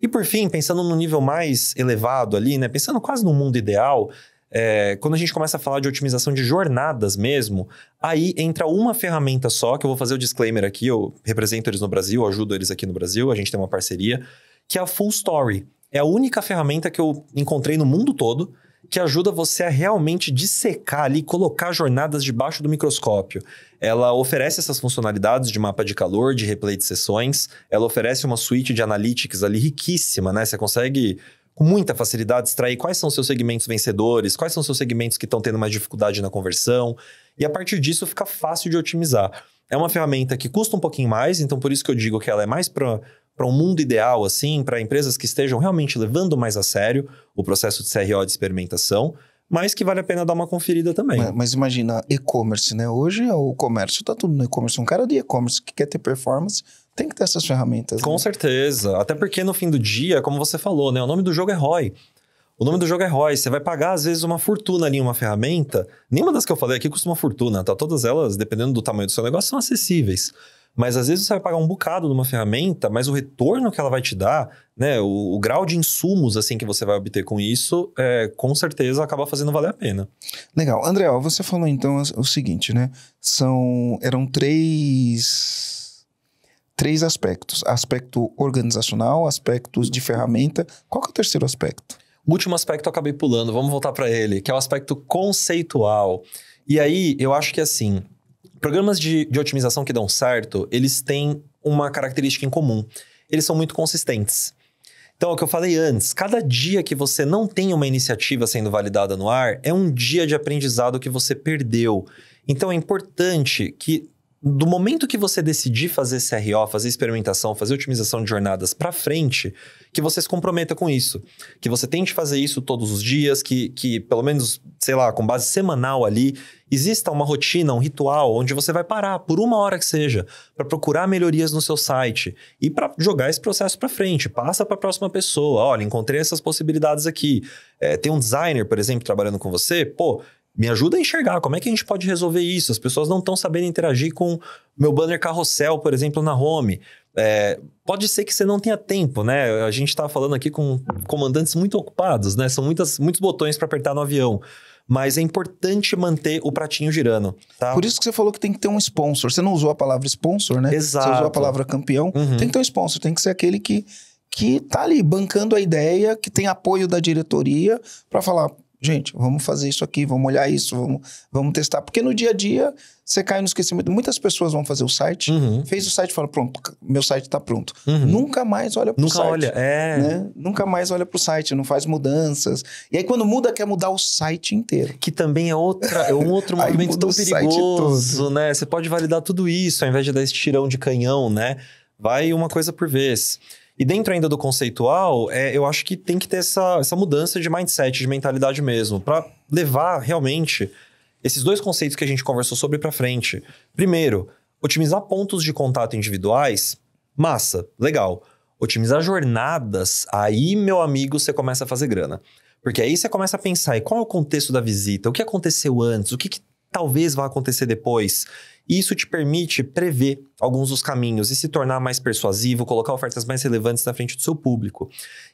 E por fim, pensando no nível mais elevado ali, né? Pensando quase no mundo ideal, é, quando a gente começa a falar de otimização de jornadas mesmo, aí entra uma ferramenta só, que eu vou fazer o disclaimer aqui, eu represento eles no Brasil, ajudo eles aqui no Brasil, a gente tem uma parceria, que é a Full Story. É a única ferramenta que eu encontrei no mundo todo que ajuda você a realmente dissecar ali, colocar jornadas debaixo do microscópio. Ela oferece essas funcionalidades de mapa de calor, de replay de sessões, ela oferece uma suite de analytics ali riquíssima, né? Você consegue com muita facilidade extrair quais são seus segmentos vencedores, quais são seus segmentos que estão tendo mais dificuldade na conversão, e a partir disso fica fácil de otimizar. É uma ferramenta que custa um pouquinho mais, então por isso que eu digo que ela é mais para para um mundo ideal, assim, para empresas que estejam realmente levando mais a sério o processo de CRO de experimentação, mas que vale a pena dar uma conferida também. Mas, mas imagina, e-commerce, né? Hoje o comércio está tudo no e-commerce. Um cara de e-commerce que quer ter performance, tem que ter essas ferramentas. Com né? certeza. Até porque no fim do dia, como você falou, né? O nome do jogo é ROI. O nome do jogo é ROI. Você vai pagar, às vezes, uma fortuna ali, uma ferramenta. Nenhuma das que eu falei aqui custa uma fortuna, tá? Todas elas, dependendo do tamanho do seu negócio, são acessíveis. Mas às vezes você vai pagar um bocado numa ferramenta, mas o retorno que ela vai te dar, né? O, o grau de insumos assim que você vai obter com isso, é, com certeza acaba fazendo valer a pena. Legal. André, ó, você falou então o seguinte, né? São. Eram três três aspectos: aspecto organizacional, aspectos de ferramenta. Qual que é o terceiro aspecto? O último aspecto eu acabei pulando, vamos voltar para ele, que é o aspecto conceitual. E aí, eu acho que assim, programas de, de otimização que dão certo, eles têm uma característica em comum. Eles são muito consistentes. Então, é o que eu falei antes, cada dia que você não tem uma iniciativa sendo validada no ar, é um dia de aprendizado que você perdeu. Então, é importante que do momento que você decidir fazer CRO, fazer experimentação, fazer otimização de jornadas para frente, que você se comprometa com isso. Que você tente fazer isso todos os dias, que, que pelo menos, sei lá, com base semanal ali, exista uma rotina, um ritual, onde você vai parar, por uma hora que seja, para procurar melhorias no seu site e para jogar esse processo para frente. Passa para a próxima pessoa. Olha, encontrei essas possibilidades aqui. É, tem um designer, por exemplo, trabalhando com você. Pô, me ajuda a enxergar como é que a gente pode resolver isso. As pessoas não estão sabendo interagir com meu banner carrossel, por exemplo, na home. É, pode ser que você não tenha tempo, né? A gente está falando aqui com comandantes muito ocupados, né? São muitas, muitos botões para apertar no avião mas é importante manter o pratinho girando. Tá? Por isso que você falou que tem que ter um sponsor. Você não usou a palavra sponsor, né? Exato. Você usou a palavra campeão. Uhum. Tem que ter um sponsor, tem que ser aquele que que tá ali bancando a ideia, que tem apoio da diretoria para falar, Gente, vamos fazer isso aqui, vamos olhar isso, vamos, vamos testar. Porque no dia a dia você cai no esquecimento. Muitas pessoas vão fazer o site, uhum. fez o site e fala: pronto, meu site está pronto. Uhum. Nunca mais olha para o site. Nunca olha, é. Né? Nunca mais olha para o site, não faz mudanças. E aí quando muda, quer mudar o site inteiro. Que também é, outra, é um outro movimento tão perigoso, né? Você pode validar tudo isso ao invés de dar esse tirão de canhão, né? Vai uma coisa por vez. E dentro ainda do conceitual, é, eu acho que tem que ter essa, essa mudança de mindset, de mentalidade mesmo, para levar realmente esses dois conceitos que a gente conversou sobre para frente. Primeiro, otimizar pontos de contato individuais, massa, legal. Otimizar jornadas, aí, meu amigo, você começa a fazer grana. Porque aí você começa a pensar, qual é o contexto da visita? O que aconteceu antes? O que, que talvez vá acontecer depois? E isso te permite prever alguns dos caminhos e se tornar mais persuasivo, colocar ofertas mais relevantes na frente do seu público.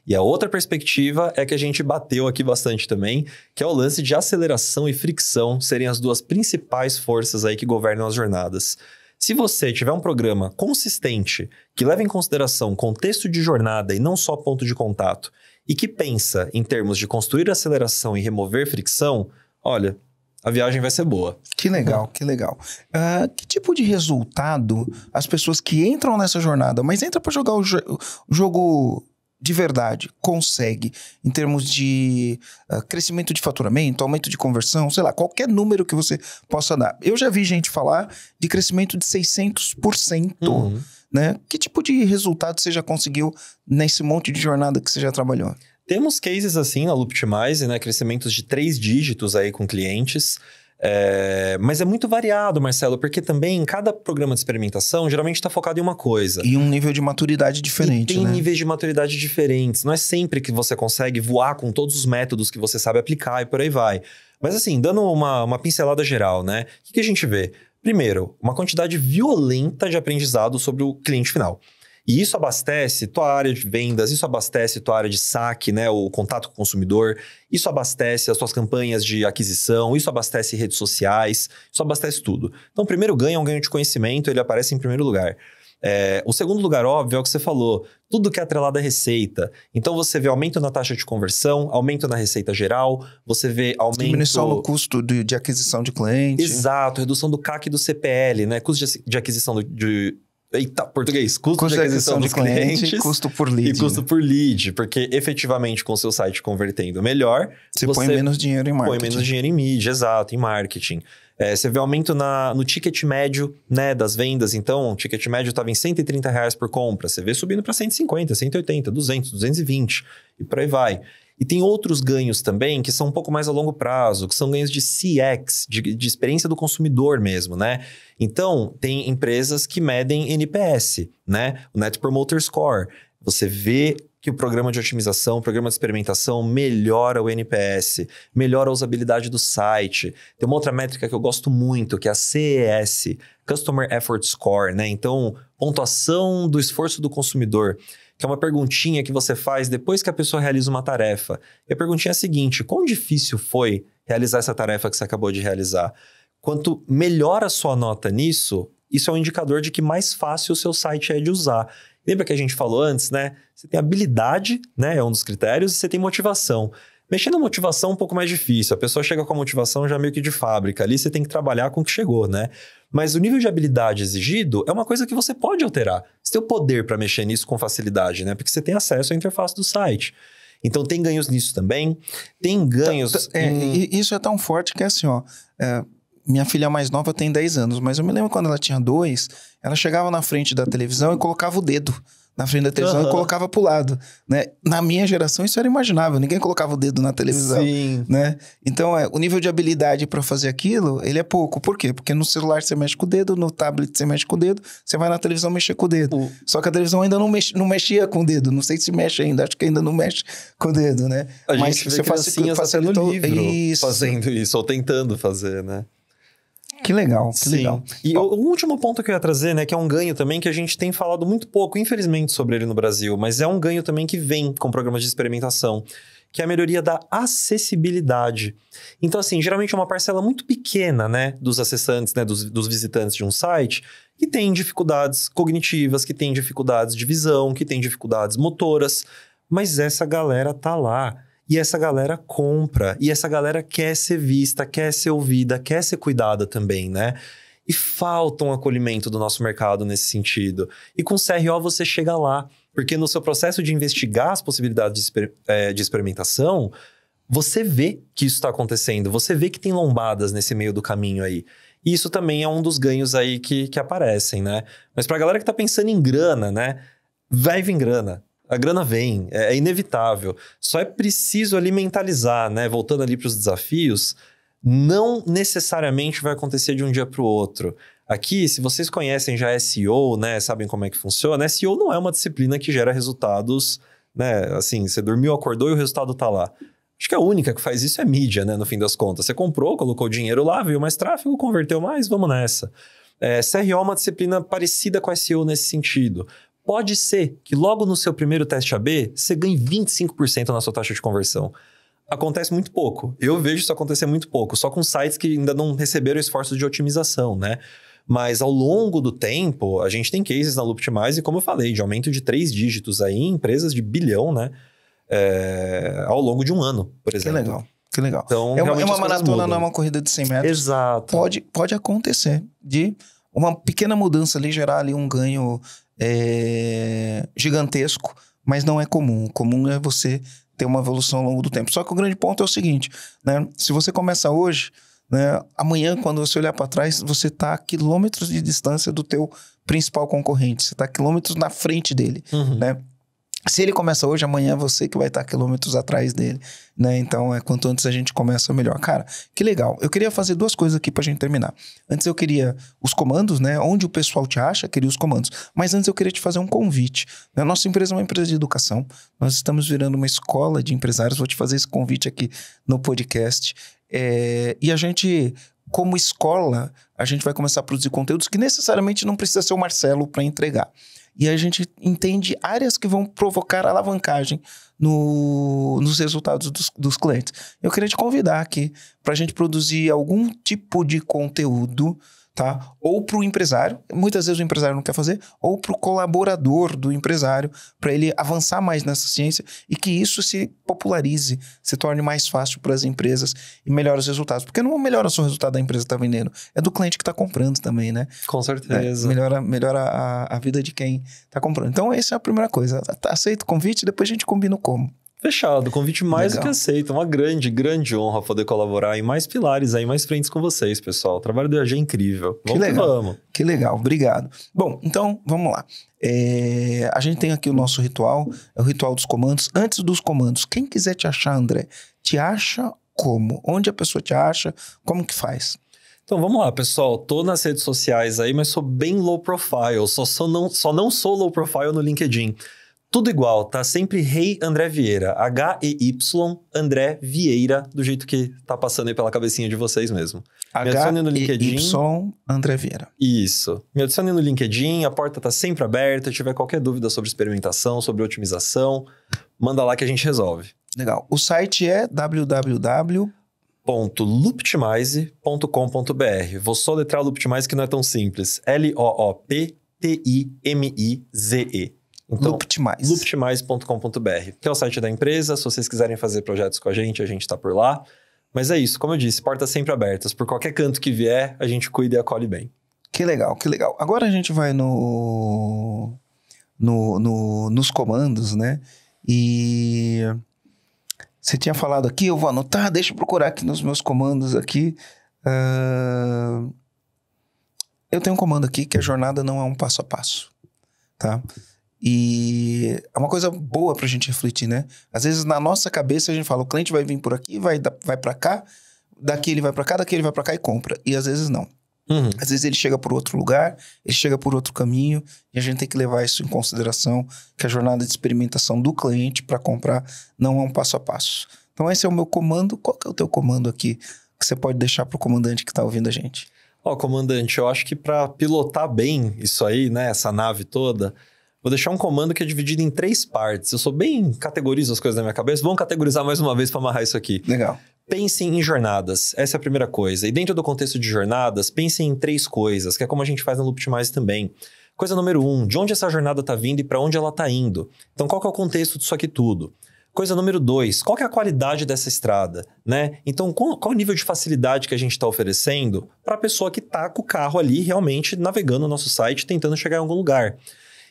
E a outra perspectiva é que a gente bateu aqui bastante também, que é o lance de aceleração e fricção serem as duas principais forças aí que governam as jornadas. Se você tiver um programa consistente, que leva em consideração contexto de jornada e não só ponto de contato, e que pensa em termos de construir aceleração e remover fricção, olha, a viagem vai ser boa. Que legal, que legal. Uh, que tipo de resultado as pessoas que entram nessa jornada, mas entram para jogar o, jo o jogo de verdade consegue em termos de uh, crescimento de faturamento, aumento de conversão, sei lá, qualquer número que você possa dar. Eu já vi gente falar de crescimento de 600%, uhum. né? Que tipo de resultado você já conseguiu nesse monte de jornada que você já trabalhou? Temos cases assim na Looptimize, né? Crescimentos de três dígitos aí com clientes. É, mas é muito variado, Marcelo, porque também cada programa de experimentação geralmente está focado em uma coisa. E um nível de maturidade diferente. E tem né? níveis de maturidade diferentes. Não é sempre que você consegue voar com todos os métodos que você sabe aplicar e por aí vai. Mas assim, dando uma, uma pincelada geral, né? O que, que a gente vê? Primeiro, uma quantidade violenta de aprendizado sobre o cliente final. E isso abastece tua área de vendas, isso abastece tua área de saque, né, o contato com o consumidor, isso abastece as tuas campanhas de aquisição, isso abastece redes sociais, isso abastece tudo. Então, o primeiro ganho é um ganho de conhecimento, ele aparece em primeiro lugar. É, o segundo lugar, óbvio, é o que você falou. Tudo que é atrelado à receita. Então você vê aumento na taxa de conversão, aumento na receita geral, você vê aumento. Diminuição no custo de, de aquisição de cliente. Exato, redução do CAC e do CPL, né? Custo de, de aquisição do, de, Eita, português. Custo, custo de aquisição, de, aquisição de cliente, clientes, custo por lead. E né? custo por lead, porque efetivamente com o seu site convertendo melhor, você, você põe menos dinheiro em marketing. Põe menos dinheiro em mídia, exato, em marketing. É, você vê aumento na, no ticket médio né, das vendas. Então, o ticket médio estava em 130 reais por compra. Você vê subindo para 150, 180, 200, 220 e por aí vai. E tem outros ganhos também que são um pouco mais a longo prazo, que são ganhos de CX, de, de experiência do consumidor mesmo, né? Então, tem empresas que medem NPS, né? O Net Promoter Score. Você vê que o programa de otimização, o programa de experimentação melhora o NPS, melhora a usabilidade do site. Tem uma outra métrica que eu gosto muito, que é a CES, Customer Effort Score, né? Então, pontuação do esforço do consumidor que é uma perguntinha que você faz depois que a pessoa realiza uma tarefa. E a perguntinha é a seguinte: quão difícil foi realizar essa tarefa que você acabou de realizar? Quanto melhor a sua nota nisso, isso é um indicador de que mais fácil o seu site é de usar. Lembra que a gente falou antes, né? Você tem habilidade, né? É um dos critérios, e você tem motivação. Mexer na motivação é um pouco mais difícil. A pessoa chega com a motivação já meio que de fábrica. Ali você tem que trabalhar com o que chegou, né? Mas o nível de habilidade exigido é uma coisa que você pode alterar. Você tem o poder para mexer nisso com facilidade, né? Porque você tem acesso à interface do site. Então tem ganhos nisso também. Tem ganhos. Tá, tá, é, em... Isso é tão forte que é assim, ó. É, minha filha mais nova tem 10 anos, mas eu me lembro quando ela tinha dois, ela chegava na frente da televisão e colocava o dedo na frente da televisão uhum. e colocava pro lado, né? Na minha geração isso era imaginável, ninguém colocava o dedo na televisão, Sim. né? Então, é, o nível de habilidade para fazer aquilo, ele é pouco. Por quê? Porque no celular você mexe com o dedo, no tablet você mexe com o dedo, você vai na televisão mexer com o dedo. Uh. Só que a televisão ainda não, não mexia com o dedo, não sei se mexe ainda, acho que ainda não mexe com o dedo, né? A Mas vê você facilitou, facilitou livro isso. fazendo isso ou tentando fazer, né? Que legal, que Sim. legal. E o, o último ponto que eu ia trazer, né, que é um ganho também que a gente tem falado muito pouco, infelizmente, sobre ele no Brasil, mas é um ganho também que vem com programas de experimentação que é a melhoria da acessibilidade. Então, assim, geralmente é uma parcela muito pequena, né, dos acessantes, né, dos, dos, visitantes de um site, que tem dificuldades cognitivas, que tem dificuldades de visão, que tem dificuldades motoras, mas essa galera tá lá. E essa galera compra, e essa galera quer ser vista, quer ser ouvida, quer ser cuidada também, né? E falta um acolhimento do nosso mercado nesse sentido. E com o CRO você chega lá, porque no seu processo de investigar as possibilidades de, exper é, de experimentação, você vê que isso está acontecendo, você vê que tem lombadas nesse meio do caminho aí. E isso também é um dos ganhos aí que, que aparecem, né? Mas para a galera que está pensando em grana, né? Vai vir grana. A grana vem, é, é inevitável. Só é preciso ali mentalizar, né? Voltando ali para os desafios, não necessariamente vai acontecer de um dia para o outro. Aqui, se vocês conhecem já SEO, né? Sabem como é que funciona. SEO não é uma disciplina que gera resultados, né? Assim, você dormiu, acordou e o resultado está lá. Acho que a única que faz isso é mídia, né? No fim das contas. Você comprou, colocou dinheiro lá, viu mais tráfego, converteu mais, vamos nessa. É, CRO é uma disciplina parecida com SEO nesse sentido. Pode ser que logo no seu primeiro teste AB você ganhe 25% na sua taxa de conversão. Acontece muito pouco. Eu vejo isso acontecer muito pouco, só com sites que ainda não receberam esforço de otimização, né? Mas ao longo do tempo, a gente tem cases na Loopt+, e como eu falei, de aumento de três dígitos aí em empresas de bilhão, né? É, ao longo de um ano, por exemplo. Que legal, que legal. Então, é uma, é uma maratona, mudam. não é uma corrida de 100 metros. Exato. Pode, pode acontecer de uma pequena mudança ali gerar ali um ganho é, gigantesco, mas não é comum. O comum é você ter uma evolução ao longo do tempo. Só que o grande ponto é o seguinte, né? Se você começa hoje, né? Amanhã, quando você olhar para trás, você está a quilômetros de distância do teu principal concorrente. Você está a quilômetros na frente dele, uhum. né? se ele começa hoje, amanhã é você que vai estar quilômetros atrás dele, né? Então, é quanto antes a gente começa, melhor. Cara, que legal. Eu queria fazer duas coisas aqui pra gente terminar. Antes eu queria os comandos, né? Onde o pessoal te acha, queria os comandos. Mas antes eu queria te fazer um convite. A né? nossa empresa é uma empresa de educação. Nós estamos virando uma escola de empresários. Vou te fazer esse convite aqui no podcast. É... E a gente como escola, a gente vai começar a produzir conteúdos que necessariamente não precisa ser o Marcelo para entregar. E a gente entende áreas que vão provocar alavancagem no, nos resultados dos, dos clientes. Eu queria te convidar aqui para a gente produzir algum tipo de conteúdo tá? Ou para o empresário, muitas vezes o empresário não quer fazer, ou para o colaborador do empresário, para ele avançar mais nessa ciência e que isso se popularize, se torne mais fácil para as empresas e melhore os resultados. Porque não melhora só o resultado da empresa que está vendendo, é do cliente que está comprando também, né? Com certeza. É, melhora melhora a, a vida de quem está comprando. Então, essa é a primeira coisa. Aceita o convite, depois a gente combina como. Fechado, convite mais Legal. do que aceito. Uma grande, grande honra poder colaborar em mais pilares aí, mais frentes com vocês, pessoal. O trabalho do IAG é incrível. Vamos que legal. Que vamos. Que legal, obrigado. Bom, então vamos lá. É, a gente tem aqui o nosso ritual, é o ritual dos comandos. Antes dos comandos, quem quiser te achar, André, te acha como? Onde a pessoa te acha? Como que faz? Então vamos lá, pessoal. Tô nas redes sociais aí, mas sou bem low profile. Só, só, não, só não sou low profile no LinkedIn. Tudo igual, tá sempre Rei André Vieira. H-E-Y André Vieira, do jeito que tá passando aí pela cabecinha de vocês mesmo. Me adicione no LinkedIn. Y André Vieira. Isso. Me adicione no LinkedIn, a porta tá sempre aberta. Se tiver qualquer dúvida sobre experimentação, sobre otimização, manda lá que a gente resolve. Legal. O site é www www.looptimize.com.br. Vou letrar o Looptimize que não é tão simples. L-O-O-P-T-I-M-I-Z-E. Então, Looptimize. Looptimize.com.br, que é o site da empresa. Se vocês quiserem fazer projetos com a gente, a gente está por lá. Mas é isso, como eu disse, portas sempre abertas. Por qualquer canto que vier, a gente cuida e acolhe bem. Que legal, que legal. Agora a gente vai no, no, no nos comandos, né? E você tinha falado aqui, eu vou anotar, deixa eu procurar aqui nos meus comandos aqui. Uh, eu tenho um comando aqui que a jornada não é um passo a passo, tá? E é uma coisa boa para a gente refletir, né? Às vezes na nossa cabeça a gente fala, o cliente vai vir por aqui, vai, vai para cá, daqui ele vai para cá, daqui ele vai para cá e compra. E às vezes não. Uhum. Às vezes ele chega por outro lugar, ele chega por outro caminho, e a gente tem que levar isso em consideração, que a jornada de experimentação do cliente para comprar não é um passo a passo. Então esse é o meu comando. Qual que é o teu comando aqui que você pode deixar para o comandante que está ouvindo a gente? Ó, oh, comandante, eu acho que para pilotar bem isso aí, né, essa nave toda, Vou deixar um comando que é dividido em três partes. Eu sou bem categorizo as coisas na minha cabeça. Vamos categorizar mais uma vez para amarrar isso aqui. Legal. Pensem em jornadas, essa é a primeira coisa. E dentro do contexto de jornadas, pensem em três coisas, que é como a gente faz no Looptimize também. Coisa número um, de onde essa jornada está vindo e para onde ela está indo. Então, qual é o contexto disso aqui tudo? Coisa número dois, qual é a qualidade dessa estrada, né? Então, qual, qual o nível de facilidade que a gente está oferecendo para a pessoa que está com o carro ali realmente navegando no nosso site, tentando chegar em algum lugar?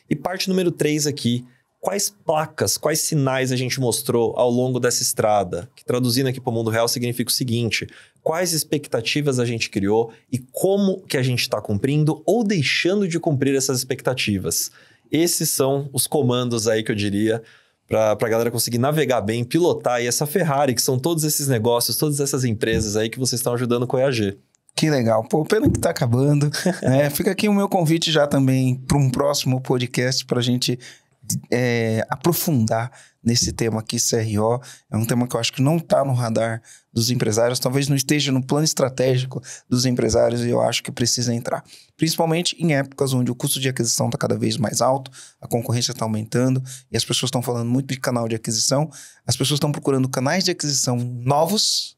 E parte número 3 aqui, quais placas, quais sinais a gente mostrou ao longo dessa estrada, que traduzindo aqui para o mundo real significa o seguinte: quais expectativas a gente criou e como que a gente está cumprindo ou deixando de cumprir essas expectativas. Esses são os comandos aí que eu diria para a galera conseguir navegar bem, pilotar e essa Ferrari, que são todos esses negócios, todas essas empresas aí que vocês estão ajudando com a EAG. Que legal. Pô, pena que está acabando. Né? Fica aqui o meu convite já também para um próximo podcast para a gente é, aprofundar nesse tema aqui, CRO. É um tema que eu acho que não está no radar dos empresários, talvez não esteja no plano estratégico dos empresários e eu acho que precisa entrar. Principalmente em épocas onde o custo de aquisição está cada vez mais alto, a concorrência está aumentando e as pessoas estão falando muito de canal de aquisição. As pessoas estão procurando canais de aquisição novos,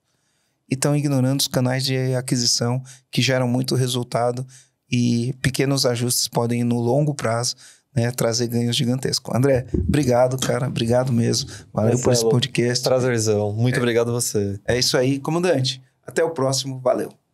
e estão ignorando os canais de aquisição que geram muito resultado e pequenos ajustes podem, no longo prazo, né, trazer ganhos gigantescos. André, obrigado, cara. Obrigado mesmo. Valeu Marcelo, por esse podcast. Prazerzão. Muito é, obrigado a você. É isso aí, comandante. Até o próximo. Valeu.